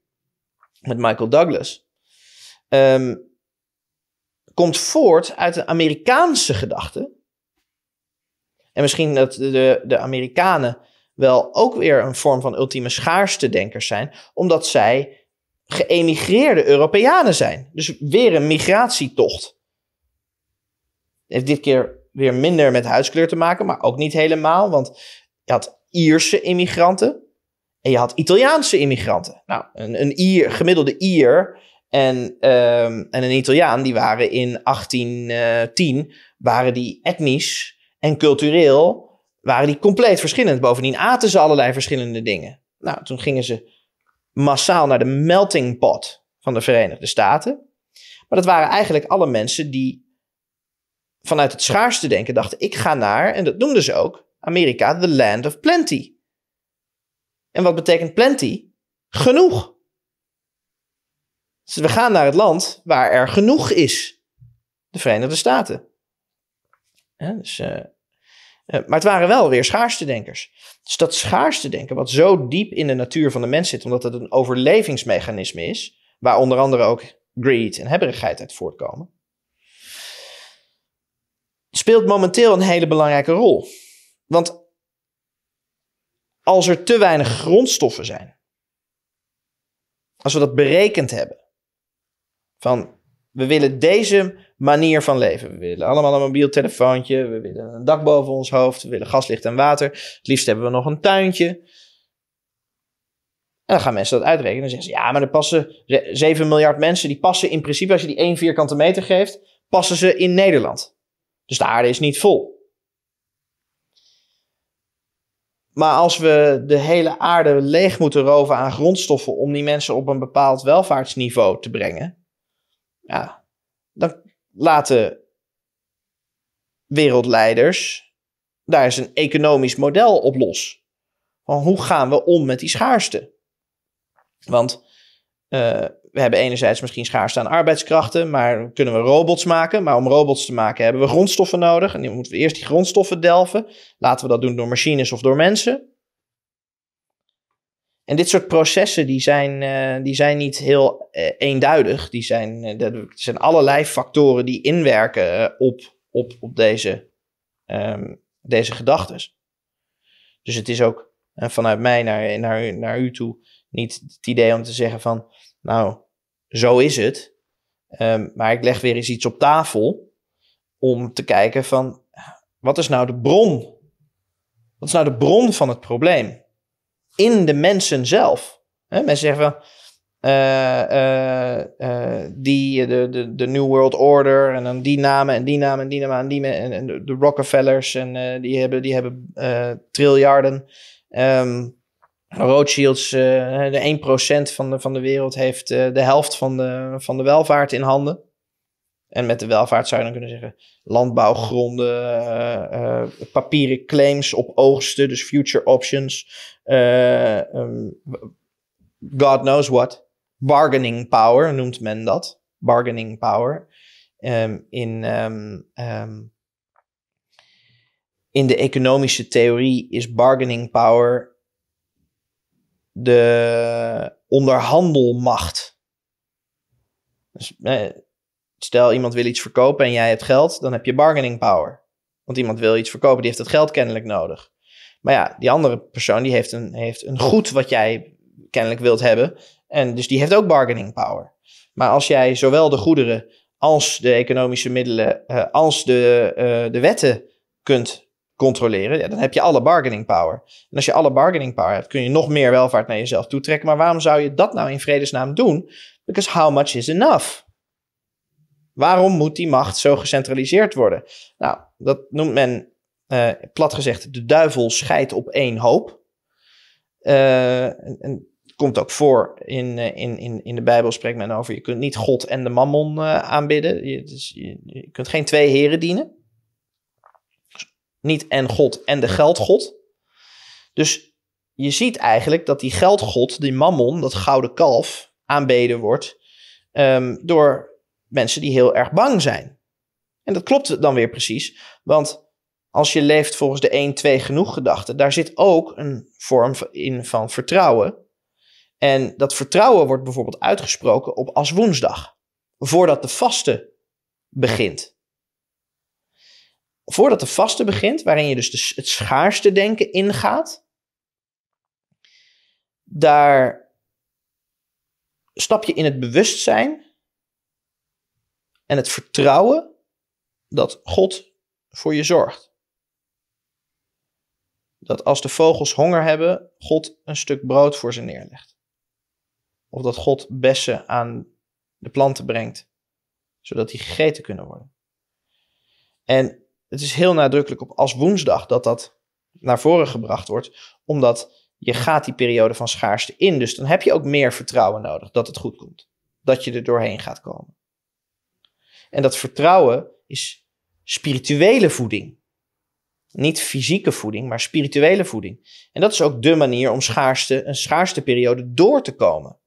met Michael Douglas. Ehm, komt voort uit de Amerikaanse gedachte. En misschien dat de, de Amerikanen wel ook weer een vorm van ultieme schaarste denkers zijn, omdat zij geëmigreerde Europeanen zijn. Dus weer een migratietocht. Heeft dit keer weer minder met huidskleur te maken, maar ook niet helemaal. Want je had Ierse immigranten en je had Italiaanse immigranten. Nou, een, een Ier, gemiddelde Ier en, ehm, en een Italiaan, die waren in 1810, eh, waren die etnisch en cultureel, waren die compleet verschillend. Bovendien aten ze allerlei verschillende dingen. Nou, toen gingen ze massaal naar de melting pot van de Verenigde Staten. Maar dat waren eigenlijk alle mensen die vanuit het schaarste denken dachten: ik ga naar, en dat noemden ze ook, Amerika, the land of plenty. En wat betekent plenty? Genoeg. Dus we gaan naar het land waar er genoeg is. De Verenigde Staten. Ja, dus, eh, eh, maar het waren wel weer schaarste denkers. Dus dat schaarste denken, wat zo diep in de natuur van de mens zit, omdat het een overlevingsmechanisme is, waar onder andere ook greed en hebberigheid uit voortkomen, speelt momenteel een hele belangrijke rol. Want als er te weinig grondstoffen zijn, als we dat berekend hebben, van we willen deze manier van leven. We willen allemaal een mobiel telefoontje, we willen een dak boven ons hoofd, we willen gaslicht en water. Het liefst hebben we nog een tuintje. En dan gaan mensen dat uitrekenen en zeggen ze, ja, maar er passen 7 miljard mensen, die passen in principe, als je die 1 vierkante meter geeft, passen ze in Nederland. Dus de aarde is niet vol. Maar als we de hele aarde leeg moeten roven aan grondstoffen om die mensen op een bepaald welvaartsniveau te brengen, ja, dan, laten wereldleiders daar is een economisch model op los. Van hoe gaan we om met die schaarste? Want eh, we hebben enerzijds misschien schaarste aan arbeidskrachten, maar kunnen we robots maken? Maar om robots te maken hebben we grondstoffen nodig. En dan moeten we eerst die grondstoffen delven. Laten we dat doen door machines of door mensen. En dit soort processen die zijn, eh, die zijn niet heel eh, eenduidig. Die zijn, eh, er zijn allerlei factoren die inwerken eh, op, op, op deze, ehm, deze gedachten. Dus het is ook vanuit mij naar, naar, naar u toe niet het idee om te zeggen van, nou, zo is het. Ehm, maar ik leg weer eens iets op tafel om te kijken van, wat is nou de bron? Wat is nou de bron van het probleem? In de mensen zelf. He, mensen zeggen eh, eh, eh, die, de, de, de New World Order en dan die namen en die namen en die namen en die en, en de, Rockefellers en die hebben, die hebben triljarden. Um, Rothschilds, uh, de 1% van de, van de wereld, heeft de helft van de, van de welvaart in handen. En met de welvaart zou je dan kunnen zeggen landbouwgronden, papieren claims op oogsten, dus future options, ehm, God knows what bargaining power noemt men dat. Bargaining power. Ehm, in, ehm, ehm, in de economische theorie is bargaining power de onderhandelmacht. Dus, eh, stel iemand wil iets verkopen en jij hebt geld, dan heb je bargaining power. Want iemand wil iets verkopen, die heeft het geld kennelijk nodig. Maar ja, die andere persoon die heeft een, heeft een goed wat jij kennelijk wilt hebben. En dus die heeft ook bargaining power. Maar als jij zowel de goederen als de economische middelen, eh, als de, eh, de wetten kunt controleren, ja, dan heb je alle bargaining power. En als je alle bargaining power hebt, kun je nog meer welvaart naar jezelf toetrekken. Maar waarom zou je dat nou in vredesnaam doen? Because how much is enough? Waarom moet die macht zo gecentraliseerd worden? Nou, dat noemt men, eh, plat gezegd, de duivel scheidt op één hoop. en, en komt ook voor in, eh, in, in, in de Bijbel, spreekt men over. Je kunt niet God en de mammon eh, aanbidden. Je, dus je, kunt geen twee heren dienen. Niet en God en de geldgod. Dus je ziet eigenlijk dat die geldgod, die mammon, dat gouden kalf, aanbeden wordt ehm, door mensen die heel erg bang zijn. En dat klopt dan weer precies, want als je leeft volgens de 1-2 genoeg gedachte, daar zit ook een vorm in van vertrouwen. En dat vertrouwen wordt bijvoorbeeld uitgesproken op als woensdag, voordat de vaste begint. Voordat de vaste begint, waarin je dus het schaarste denken ingaat, daar stap je in het bewustzijn en het vertrouwen dat God voor je zorgt. Dat als de vogels honger hebben, God een stuk brood voor ze neerlegt. Of dat God bessen aan de planten brengt, zodat die gegeten kunnen worden. En het is heel nadrukkelijk op als woensdag dat dat naar voren gebracht wordt, omdat je gaat die periode van schaarste in. Dus dan heb je ook meer vertrouwen nodig dat het goed komt. Dat je er doorheen gaat komen. En dat vertrouwen is spirituele voeding. Niet fysieke voeding, maar spirituele voeding. En dat is ook de manier om schaarste, een schaarste periode door te komen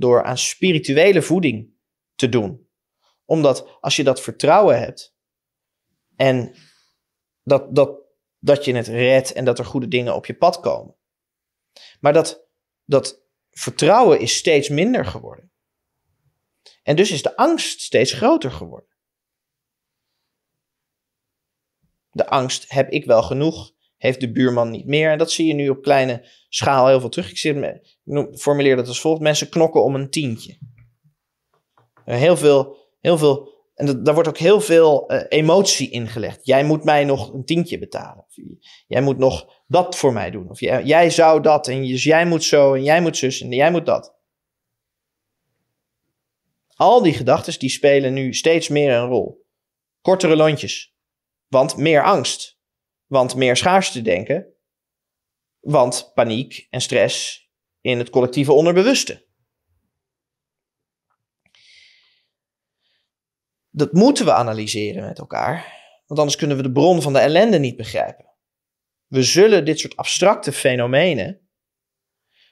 door aan spirituele voeding te doen. Omdat als je dat vertrouwen hebt en dat, dat, dat je het redt en dat er goede dingen op je pad komen. Maar dat, dat vertrouwen is steeds minder geworden. En dus is de angst steeds groter geworden. De angst, heb ik wel genoeg? heeft de buurman niet meer. En dat zie je nu op kleine schaal heel veel terug. Ik, zit me, formuleer dat als volgt: mensen knokken om een tientje. Eh, heel veel, heel veel. En daar wordt ook heel veel eh, emotie in gelegd. Jij moet mij nog een tientje betalen. Of, jij moet nog dat voor mij doen. Of jij, jij zou dat. En dus jij moet zo. En jij moet zus. En jij moet dat. Al die gedachten die spelen nu steeds meer een rol. Kortere lontjes. Want meer angst. Want meer schaarste denken. Want paniek en stress in het collectieve onderbewuste. Dat moeten we analyseren met elkaar, want anders kunnen we de bron van de ellende niet begrijpen. We zullen dit soort abstracte fenomenen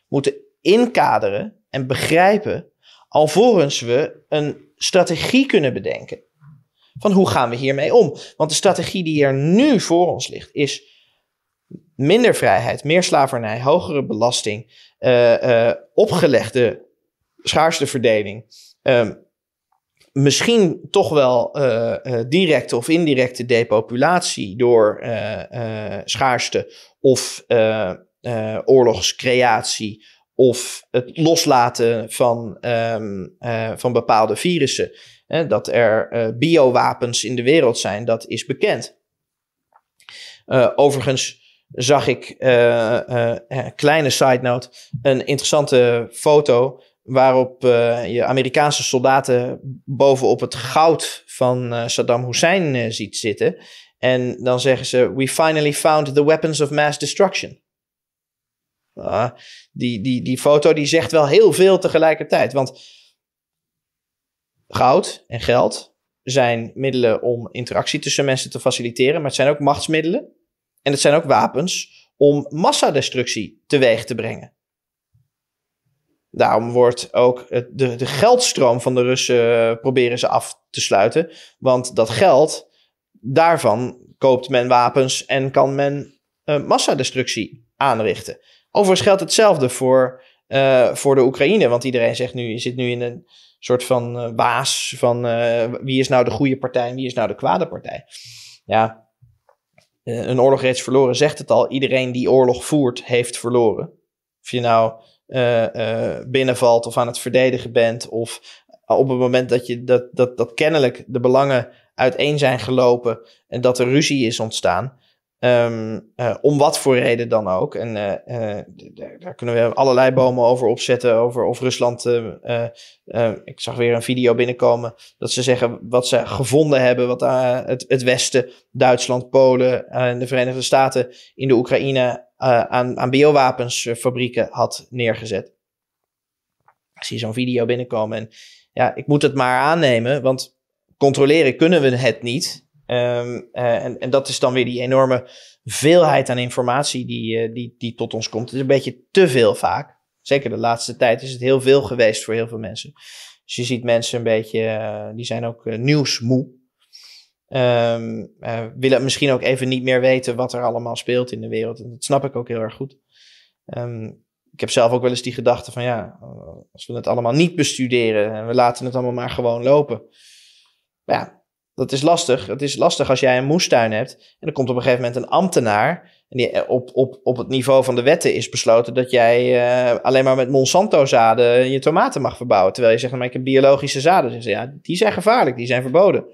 moeten inkaderen en begrijpen, alvorens we een strategie kunnen bedenken van hoe gaan we hiermee om? Want de strategie die er nu voor ons ligt is minder vrijheid, meer slavernij, hogere belasting, eh, eh, opgelegde schaarste verdeling. Ehm, misschien toch wel eh, directe of indirecte depopulatie door schaarste of oorlogscreatie of het loslaten van, ehm, van bepaalde virussen dat er eh, biowapens in de wereld zijn, dat is bekend. Eh, overigens zag ik, eh, kleine side note, een interessante foto waarop je Amerikaanse soldaten bovenop het goud van Saddam Hussein ziet zitten. En dan zeggen ze: We finally found the weapons of mass destruction. Ah, die, die, die foto die zegt wel heel veel tegelijkertijd. Want Goud en geld zijn middelen om interactie tussen mensen te faciliteren, maar het zijn ook machtsmiddelen en het zijn ook wapens om massadestructie teweeg te brengen. Daarom wordt ook de, geldstroom van de Russen eh, proberen ze af te sluiten, want dat geld, daarvan koopt men wapens en kan men eh, massadestructie aanrichten. Overigens geldt hetzelfde voor eh, voor de Oekraïne. Want iedereen zegt nu, je zit nu in een soort van baas eh, waas van eh, wie is nou de goede partij en wie is nou de kwade partij. Ja, een oorlog reeds verloren zegt het al. Iedereen die oorlog voert, heeft verloren. Of je nou binnenvalt of aan het verdedigen bent of op het moment dat, je, dat, dat, dat kennelijk de belangen uiteen zijn gelopen en dat er ruzie is ontstaan, Ehm, eh, om wat voor reden dan ook. En eh, eh, daar kunnen we allerlei bomen over opzetten. Over of Rusland. ik zag weer een video binnenkomen. Dat ze zeggen wat ze gevonden hebben. Wat het, het, Westen, Duitsland, Polen en de Verenigde Staten in de Oekraïne aan, aan biowapensfabrieken had neergezet. Ik zie zo'n video binnenkomen. En ja, ik moet het maar aannemen. Want controleren kunnen we het niet. Ehm, eh, en, en, dat is dan weer die enorme veelheid aan informatie die, eh, die, die tot ons komt. Het is een beetje te veel vaak. Zeker de laatste tijd is het heel veel geweest voor heel veel mensen. Dus je ziet mensen een beetje, eh, die zijn ook nieuwsmoe. Um, willen misschien ook even niet meer weten wat er allemaal speelt in de wereld. En dat snap ik ook heel erg goed. Ehm, ik heb zelf ook wel eens die gedachte van ja, als we het allemaal niet bestuderen en we laten het allemaal maar gewoon lopen. Ja, dat is lastig. Het is lastig als jij een moestuin hebt en er komt op een gegeven moment een ambtenaar. En die eh, op, op, op het niveau van de wetten is besloten dat jij eh, alleen maar met Monsanto-zaden je tomaten mag verbouwen. Terwijl je zegt, nou, maar ik heb biologische zaden. Dus ja, die zijn gevaarlijk, die zijn verboden.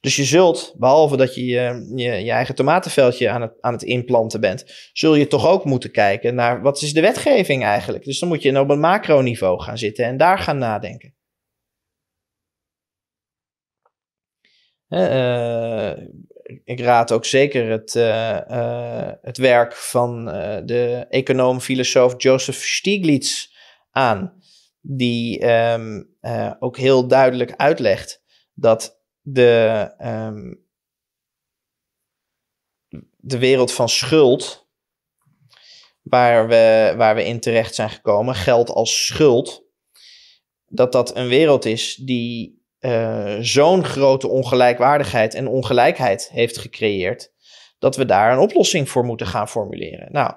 Dus je zult, behalve dat je je, je, eigen tomatenveldje aan het, aan het implanten bent, zul je toch ook moeten kijken naar wat is de wetgeving eigenlijk. Dus dan moet je op een macroniveau gaan zitten en daar gaan nadenken. Eh, ik raad ook zeker het, eh, eh, het werk van de econoom-filosoof Joseph Stiglitz aan, die ehm, ook heel duidelijk uitlegt dat de, ehm, de wereld van schuld, waar we, waar we in terecht zijn gekomen, geld als schuld, dat dat een wereld is die eh, zo'n grote ongelijkwaardigheid en ongelijkheid heeft gecreëerd, dat we daar een oplossing voor moeten gaan formuleren. Nou,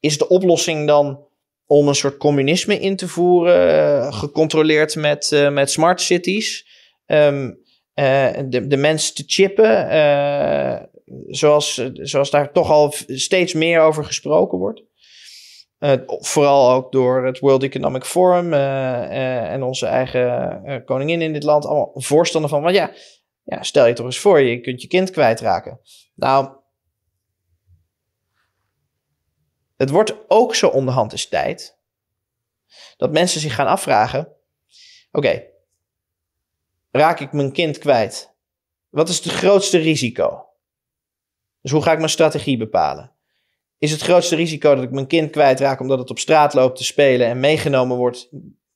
is de oplossing dan om een soort communisme in te voeren, eh, gecontroleerd met, eh, met smart cities, um, de, de mensen te chippen, zoals, zoals daar toch al steeds meer over gesproken wordt? Eh, vooral ook door het World Economic Forum eh, eh, en onze eigen koningin in dit land. Allemaal voorstander van, want ja, ja, stel je toch eens voor, je kunt je kind kwijtraken. Nou, het wordt ook zo onderhand is tijd dat mensen zich gaan afvragen: oké, raak ik mijn kind kwijt? Wat is het grootste risico? Dus hoe ga ik mijn strategie bepalen? is het grootste risico dat ik mijn kind kwijtraak omdat het op straat loopt te spelen en meegenomen wordt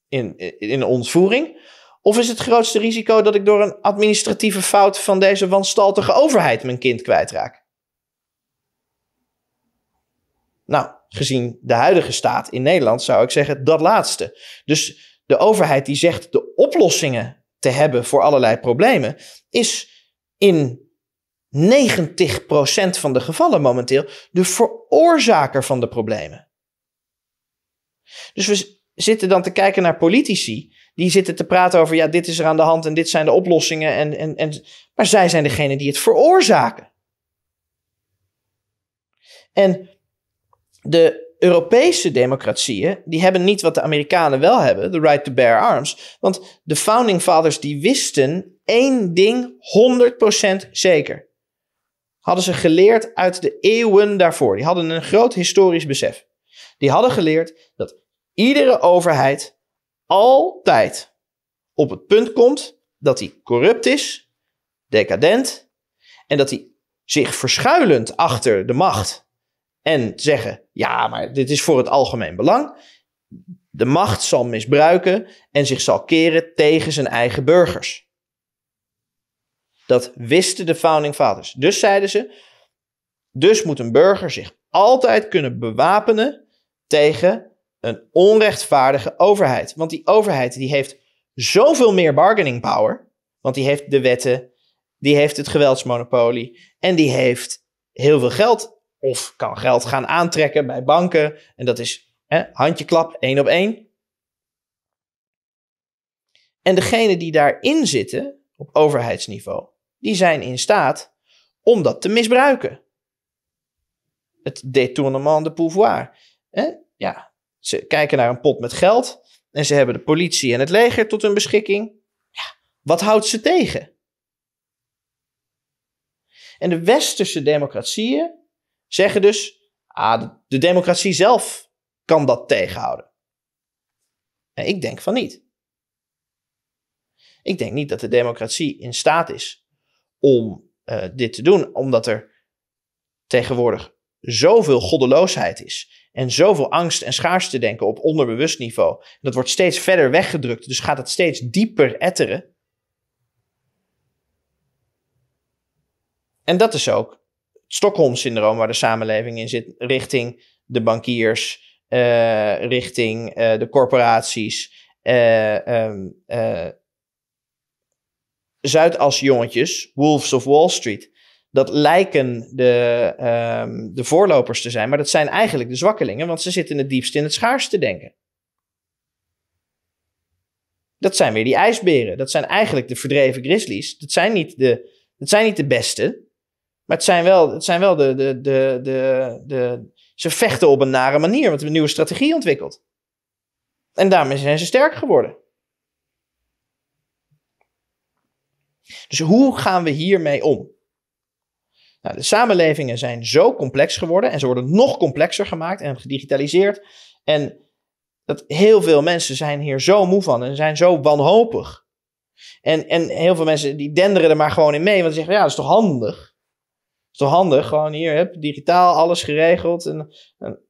in, in, ontvoering? Of is het grootste risico dat ik door een administratieve fout van deze wanstaltige overheid mijn kind kwijtraak? Nou, gezien de huidige staat in Nederland zou ik zeggen dat laatste. Dus de overheid die zegt de oplossingen te hebben voor allerlei problemen, is in 90% van de gevallen momenteel de veroorzaker van de problemen. Dus we zitten dan te kijken naar politici. Die zitten te praten over, ja, dit is er aan de hand en dit zijn de oplossingen. En, en, en, maar zij zijn degene die het veroorzaken. En de Europese democratieën, die hebben niet wat de Amerikanen wel hebben, de right to bear arms. Want de founding fathers die wisten één ding 100% zeker hadden ze geleerd uit de eeuwen daarvoor. Die hadden een groot historisch besef. Die hadden geleerd dat iedere overheid altijd op het punt komt dat hij corrupt is, decadent en dat hij zich verschuilend achter de macht en zeggen: ja, maar dit is voor het algemeen belang. De macht zal misbruiken en zich zal keren tegen zijn eigen burgers. Dat wisten de founding fathers. Dus zeiden ze, dus moet een burger zich altijd kunnen bewapenen tegen een onrechtvaardige overheid. Want die overheid die heeft zoveel meer bargaining power. Want die heeft de wetten, die heeft het geweldsmonopolie en die heeft heel veel geld. Of kan geld gaan aantrekken bij banken. En dat is hè, handjeklap, één op één. En degene die daarin zitten, op overheidsniveau, die zijn in staat om dat te misbruiken. Het détournement de pouvoir. Ja, ze kijken naar een pot met geld en ze hebben de politie en het leger tot hun beschikking. Ja, wat houdt ze tegen? En de westerse democratieën zeggen dus: ah, de democratie zelf kan dat tegenhouden. En ik denk van niet. Ik denk niet dat de democratie in staat is om eh, dit te doen, omdat er tegenwoordig zoveel goddeloosheid is en zoveel angst en schaarste denken op onderbewust niveau. Dat wordt steeds verder weggedrukt, dus gaat het steeds dieper etteren. En dat is ook het Stockholm-syndroom waar de samenleving in zit, richting de bankiers, eh, richting eh, de corporaties, ehm, Zuidas-jongetjes, Wolves of Wall Street. Dat lijken de, ehm, de voorlopers te zijn, maar dat zijn eigenlijk de zwakkelingen, want ze zitten het diepst in het schaarste denken. Dat zijn weer die ijsberen. Dat zijn eigenlijk de verdreven grizzlies. Dat zijn niet de, dat zijn niet de beste, maar het zijn wel, het zijn wel de, de, de, de, de. Ze vechten op een nare manier, want we hebben een nieuwe strategie ontwikkeld. En daarmee zijn ze sterk geworden. Dus hoe gaan we hiermee om? Nou, de samenlevingen zijn zo complex geworden en ze worden nog complexer gemaakt en gedigitaliseerd. En dat heel veel mensen zijn hier zo moe van en zijn zo wanhopig. En, en heel veel mensen die denderen er maar gewoon in mee, want ze zeggen, ja, dat is toch handig? Dat is toch handig? Gewoon hier, heb digitaal alles geregeld. En, en,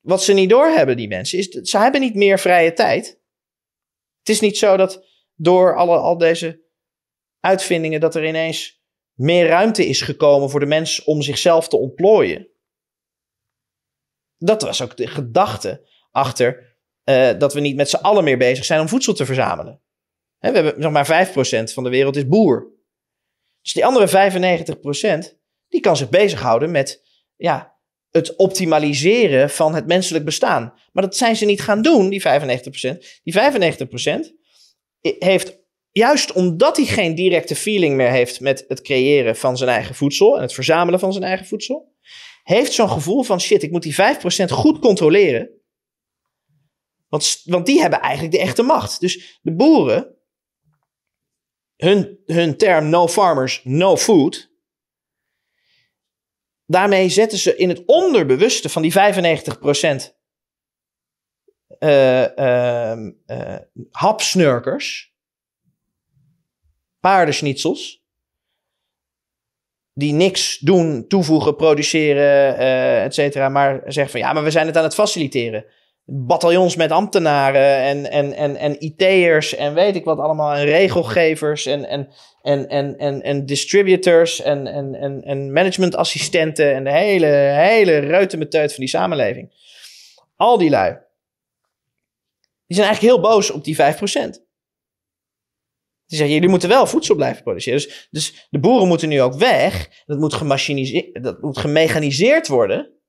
Wat ze niet doorhebben, die mensen, is dat ze hebben niet meer vrije tijd. Het is niet zo dat door alle, al deze uitvindingen dat er ineens meer ruimte is gekomen voor de mens om zichzelf te ontplooien. Dat was ook de gedachte achter eh, dat we niet met z'n allen meer bezig zijn om voedsel te verzamelen. we hebben nog maar 5% van de wereld is boer. Dus die andere 95% die kan zich bezighouden met ja, het optimaliseren van het menselijk bestaan. Maar dat zijn ze niet gaan doen, die 95%. Die 95% heeft, juist omdat hij geen directe feeling meer heeft met het creëren van zijn eigen voedsel en het verzamelen van zijn eigen voedsel, heeft zo'n gevoel van shit, ik moet die 5% goed controleren. Want, want die hebben eigenlijk de echte macht. Dus de boeren, hun, hun term no farmers, no food, daarmee zetten ze in het onderbewuste van die 95% eh, ehm, eh, hapsnurkers, paardensnitzels, die niks doen, toevoegen, produceren, uh, et cetera. Maar zeggen van ja, maar we zijn het aan het faciliteren. Bataljons met ambtenaren en, en, en, en IT'ers en weet ik wat allemaal. En regelgevers en, en, en, en, en, en distributors en, en, en, en managementassistenten. En de hele, hele reutemeteut van die samenleving. Al die lui. Die zijn eigenlijk heel boos op die 5%. Die zeggen, jullie moeten wel voedsel blijven produceren. Dus, dus de boeren moeten nu ook weg. Dat moet, dat moet gemechaniseerd worden.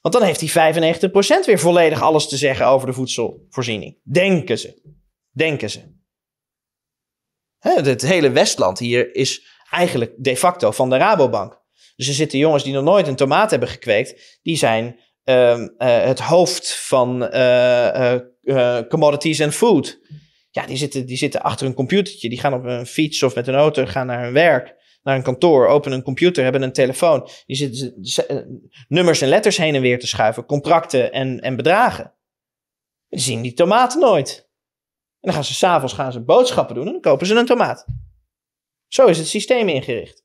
Want dan heeft die 95% weer volledig alles te zeggen over de voedselvoorziening. Denken ze. Denken ze. het hele Westland hier is eigenlijk de facto van de Rabobank. Dus er zitten jongens die nog nooit een tomaat hebben gekweekt. Die zijn ehm, eh, het hoofd van eh, eh, eh, commodities en food. Ja, die zitten, die zitten achter een computertje. Die gaan op een fiets of met een auto gaan naar hun werk, naar een kantoor, openen een computer, hebben een telefoon. Die zitten eh, nummers en letters heen en weer te schuiven, contracten en, en bedragen. Ze zien die tomaten nooit. En dan gaan ze s'avonds boodschappen doen en dan kopen ze een tomaat. Zo is het systeem ingericht.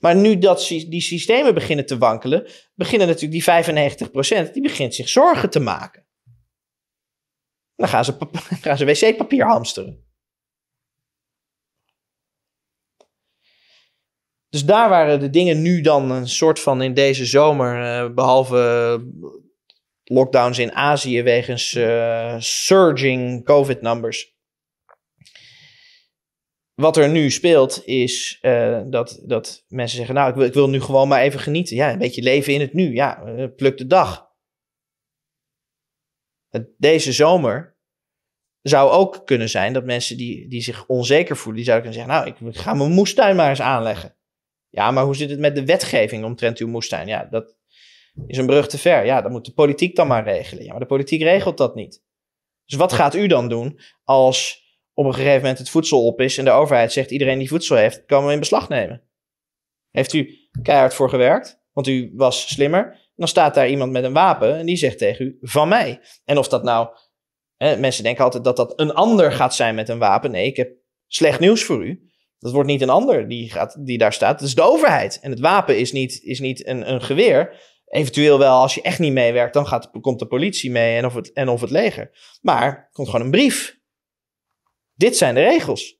Maar nu dat die systemen beginnen te wankelen, beginnen natuurlijk die 95%, die begint zich zorgen te maken. Dan gaan ze, gaan ze wc-papier hamsteren. Dus daar waren de dingen nu dan een soort van in deze zomer, eh, behalve lockdowns in Azië wegens eh, surging COVID-numbers. Wat er nu speelt is eh, dat, dat mensen zeggen, nou ik wil, ik wil nu gewoon maar even genieten. Ja, een beetje leven in het nu. Ja, pluk de dag. Deze zomer zou ook kunnen zijn dat mensen die, die zich onzeker voelen, die zouden kunnen zeggen, nou, ik ga mijn moestuin maar eens aanleggen. Ja, maar hoe zit het met de wetgeving omtrent uw moestuin? Ja, dat is een brug te ver. Ja, dat moet de politiek dan maar regelen. Ja, maar de politiek regelt dat niet. Dus wat gaat u dan doen als op een gegeven moment het voedsel op is en de overheid zegt, iedereen die voedsel heeft, kan we in beslag nemen? Heeft u keihard voor gewerkt, want u was slimmer dan staat daar iemand met een wapen en die zegt tegen u: van mij. En of dat nou. Hè, mensen denken altijd dat dat een ander gaat zijn met een wapen. Nee, ik heb slecht nieuws voor u. Dat wordt niet een ander die, gaat, die daar staat. Dat is de overheid. En het wapen is niet, is niet een, een geweer. Eventueel wel, als je echt niet meewerkt, dan gaat, komt de politie mee en of, het, en of het leger. Maar er komt gewoon een brief. Dit zijn de regels.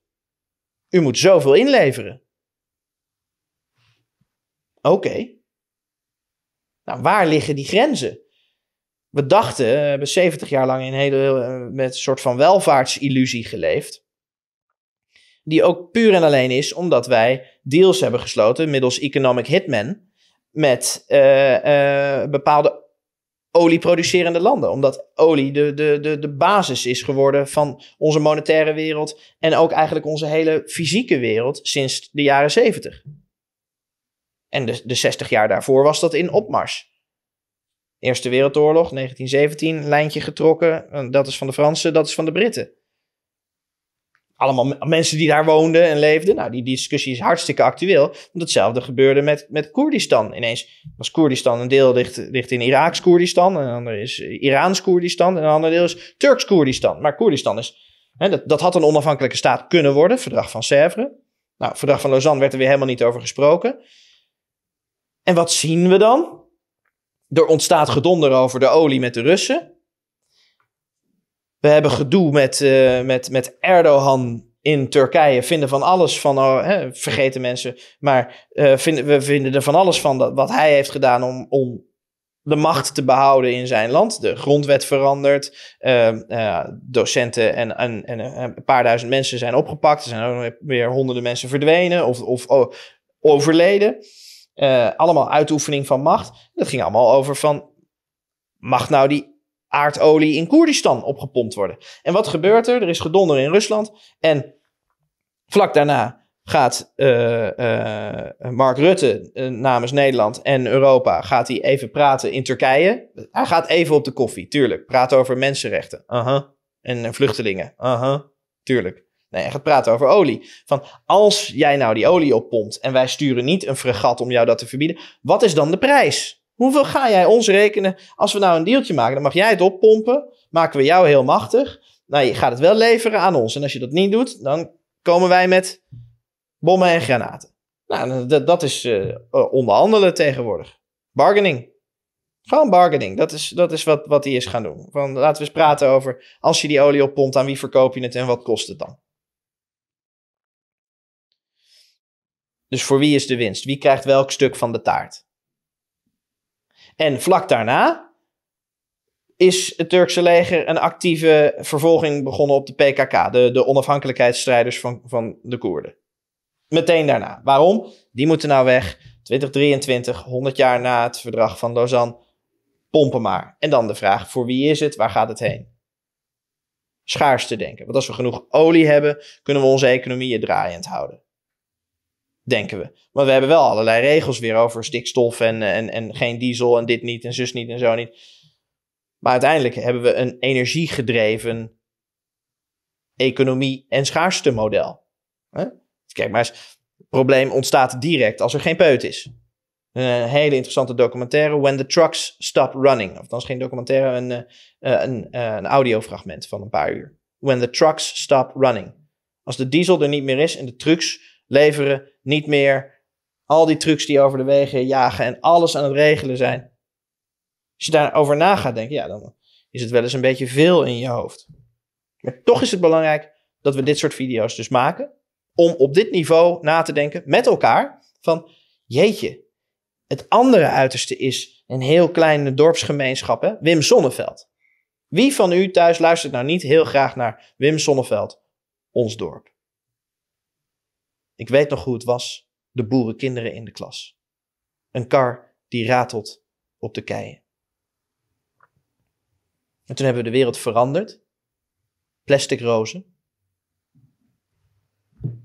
U moet zoveel inleveren. Oké. Nou, waar liggen die grenzen? We dachten, we hebben 70 jaar lang in een hele, eh, met een soort van welvaartsillusie geleefd. Die ook puur en alleen is omdat wij deals hebben gesloten middels Economic hitmen met uh, uh, bepaalde olieproducerende landen. Omdat olie de, de, de, de basis is geworden van onze monetaire wereld en ook eigenlijk onze hele fysieke wereld sinds de jaren 70. En de, de 60 jaar daarvoor was dat in opmars. Eerste Wereldoorlog, 1917, lijntje getrokken. Eh, dat is van de Fransen, dat is van de Britten. Allemaal mensen die daar woonden en leefden. Nou, die discussie is hartstikke actueel. Want hetzelfde gebeurde met, met Koerdistan. Ineens was Koerdistan een deel ligt, ligt in Iraaks Koerdistan. Een ander is Iraans Koerdistan. En een ander deel is Turks Koerdistan. Maar Koerdistan is... Hè, dat, dat had een onafhankelijke staat kunnen worden. Verdrag van Sèvres. Nou, verdrag van Lausanne werd er weer helemaal niet over gesproken. En wat zien we dan? Er ontstaat gedonder over de olie met de Russen. We hebben gedoe met, uh, met, met Erdogan in Turkije. Vinden van alles van, oh, hè, vergeten mensen, maar eh, vinden, we vinden er van alles van dat, wat hij heeft gedaan om, om de macht te behouden in zijn land. De grondwet verandert. Uh, docenten en, en, een paar duizend mensen zijn opgepakt. Er zijn weer honderden mensen verdwenen of, of oh, overleden. Eh, allemaal uitoefening van macht. Dat ging allemaal over van, mag nou die aardolie in Koerdistan opgepompt worden? En wat gebeurt er? Er is gedonder in Rusland. En vlak daarna gaat eh, eh, Mark Rutte namens Nederland en Europa gaat hij even praten in Turkije. Hij gaat even op de koffie, tuurlijk. Praat over mensenrechten. Aha. En vluchtelingen. Aha. Tuurlijk. Nee, hij gaat praten over olie. Van als jij nou die olie oppompt en wij sturen niet een fregat om jou dat te verbieden, wat is dan de prijs? Hoeveel ga jij ons rekenen als we nou een deeltje maken? Dan mag jij het oppompen, maken we jou heel machtig. Nou, je gaat het wel leveren aan ons. En als je dat niet doet, dan komen wij met bommen en granaten. Nou, eh, dat, is eh, eh, onderhandelen tegenwoordig. Bargaining. Gewoon bargaining. Dat is, dat is wat, wat hij is gaan doen. Van, laten we eens praten over als je die olie oppompt, aan wie verkoop je het en wat kost het dan? Dus voor wie is de winst? Wie krijgt welk stuk van de taart? En vlak daarna is het Turkse leger een actieve vervolging begonnen op de PKK, de, de onafhankelijkheidsstrijders van, van de Koerden. Meteen daarna. Waarom? Die moeten nou weg. 2023, 100 jaar na het verdrag van Lausanne, pompen maar. En dan de vraag: voor wie is het? Waar gaat het heen? Schaars te denken. Want als we genoeg olie hebben, kunnen we onze economieën draaiend houden denken we. Maar we hebben wel allerlei regels weer over stikstof en, en, en geen diesel en dit niet en zus niet en zo niet. Maar uiteindelijk hebben we een energiegedreven economie- en schaarste model. Kijk maar eens, het probleem ontstaat direct als er geen peut is. Een eh, hele interessante documentaire, When the Trucks Stop Running. Of dan is geen documentaire, een, eh, eh, een, een audiofragment van een paar uur. When the Trucks Stop Running. Als de diesel er niet meer is en de trucks leveren niet meer al die trucs die over de wegen jagen en alles aan het regelen zijn. Als je daarover na gaat denken, ja, dan is het wel eens een beetje veel in je hoofd. Maar toch is het belangrijk dat we dit soort video's dus maken. Om op dit niveau na te denken met elkaar. Van jeetje, het andere uiterste is een heel kleine dorpsgemeenschap. Hè? Wim Sonneveld. Wie van u thuis luistert nou niet heel graag naar Wim Sonneveld, ons dorp? Ik weet nog hoe het was, de boerenkinderen in de klas. Een kar die ratelt op de keien. En toen hebben we de wereld veranderd. Plastic rozen.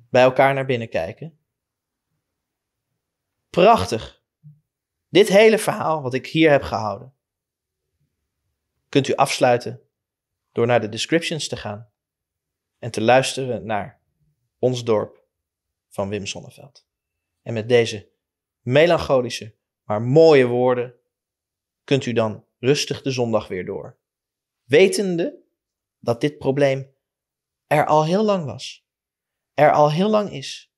Bij elkaar naar binnen kijken. Prachtig. Dit hele verhaal wat ik hier heb gehouden, kunt u afsluiten door naar de descriptions te gaan en te luisteren naar ons dorp van Wim Sonneveld. En met deze melancholische, maar mooie woorden kunt u dan rustig de zondag weer door. Wetende dat dit probleem er al heel lang was, er al heel lang is,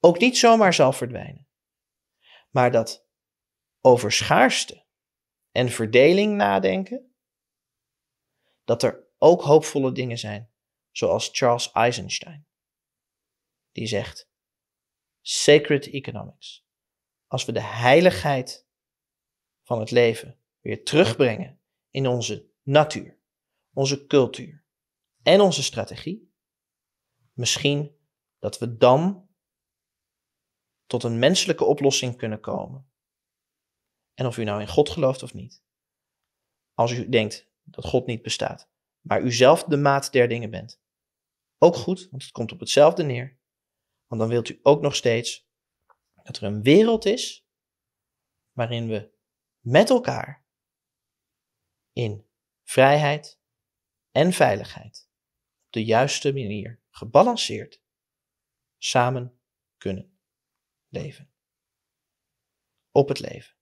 ook niet zomaar zal verdwijnen, maar dat over schaarste en verdeling nadenken, dat er ook hoopvolle dingen zijn, zoals Charles Eisenstein, die zegt: Sacred Economics. Als we de heiligheid van het leven weer terugbrengen in onze natuur, onze cultuur en onze strategie, misschien dat we dan tot een menselijke oplossing kunnen komen. En of u nou in God gelooft of niet, als u denkt dat God niet bestaat, maar u zelf de maat der dingen bent, ook goed, want het komt op hetzelfde neer. Want dan wilt u ook nog steeds dat er een wereld is waarin we met elkaar in vrijheid en veiligheid op de juiste manier gebalanceerd samen kunnen leven. Op het leven.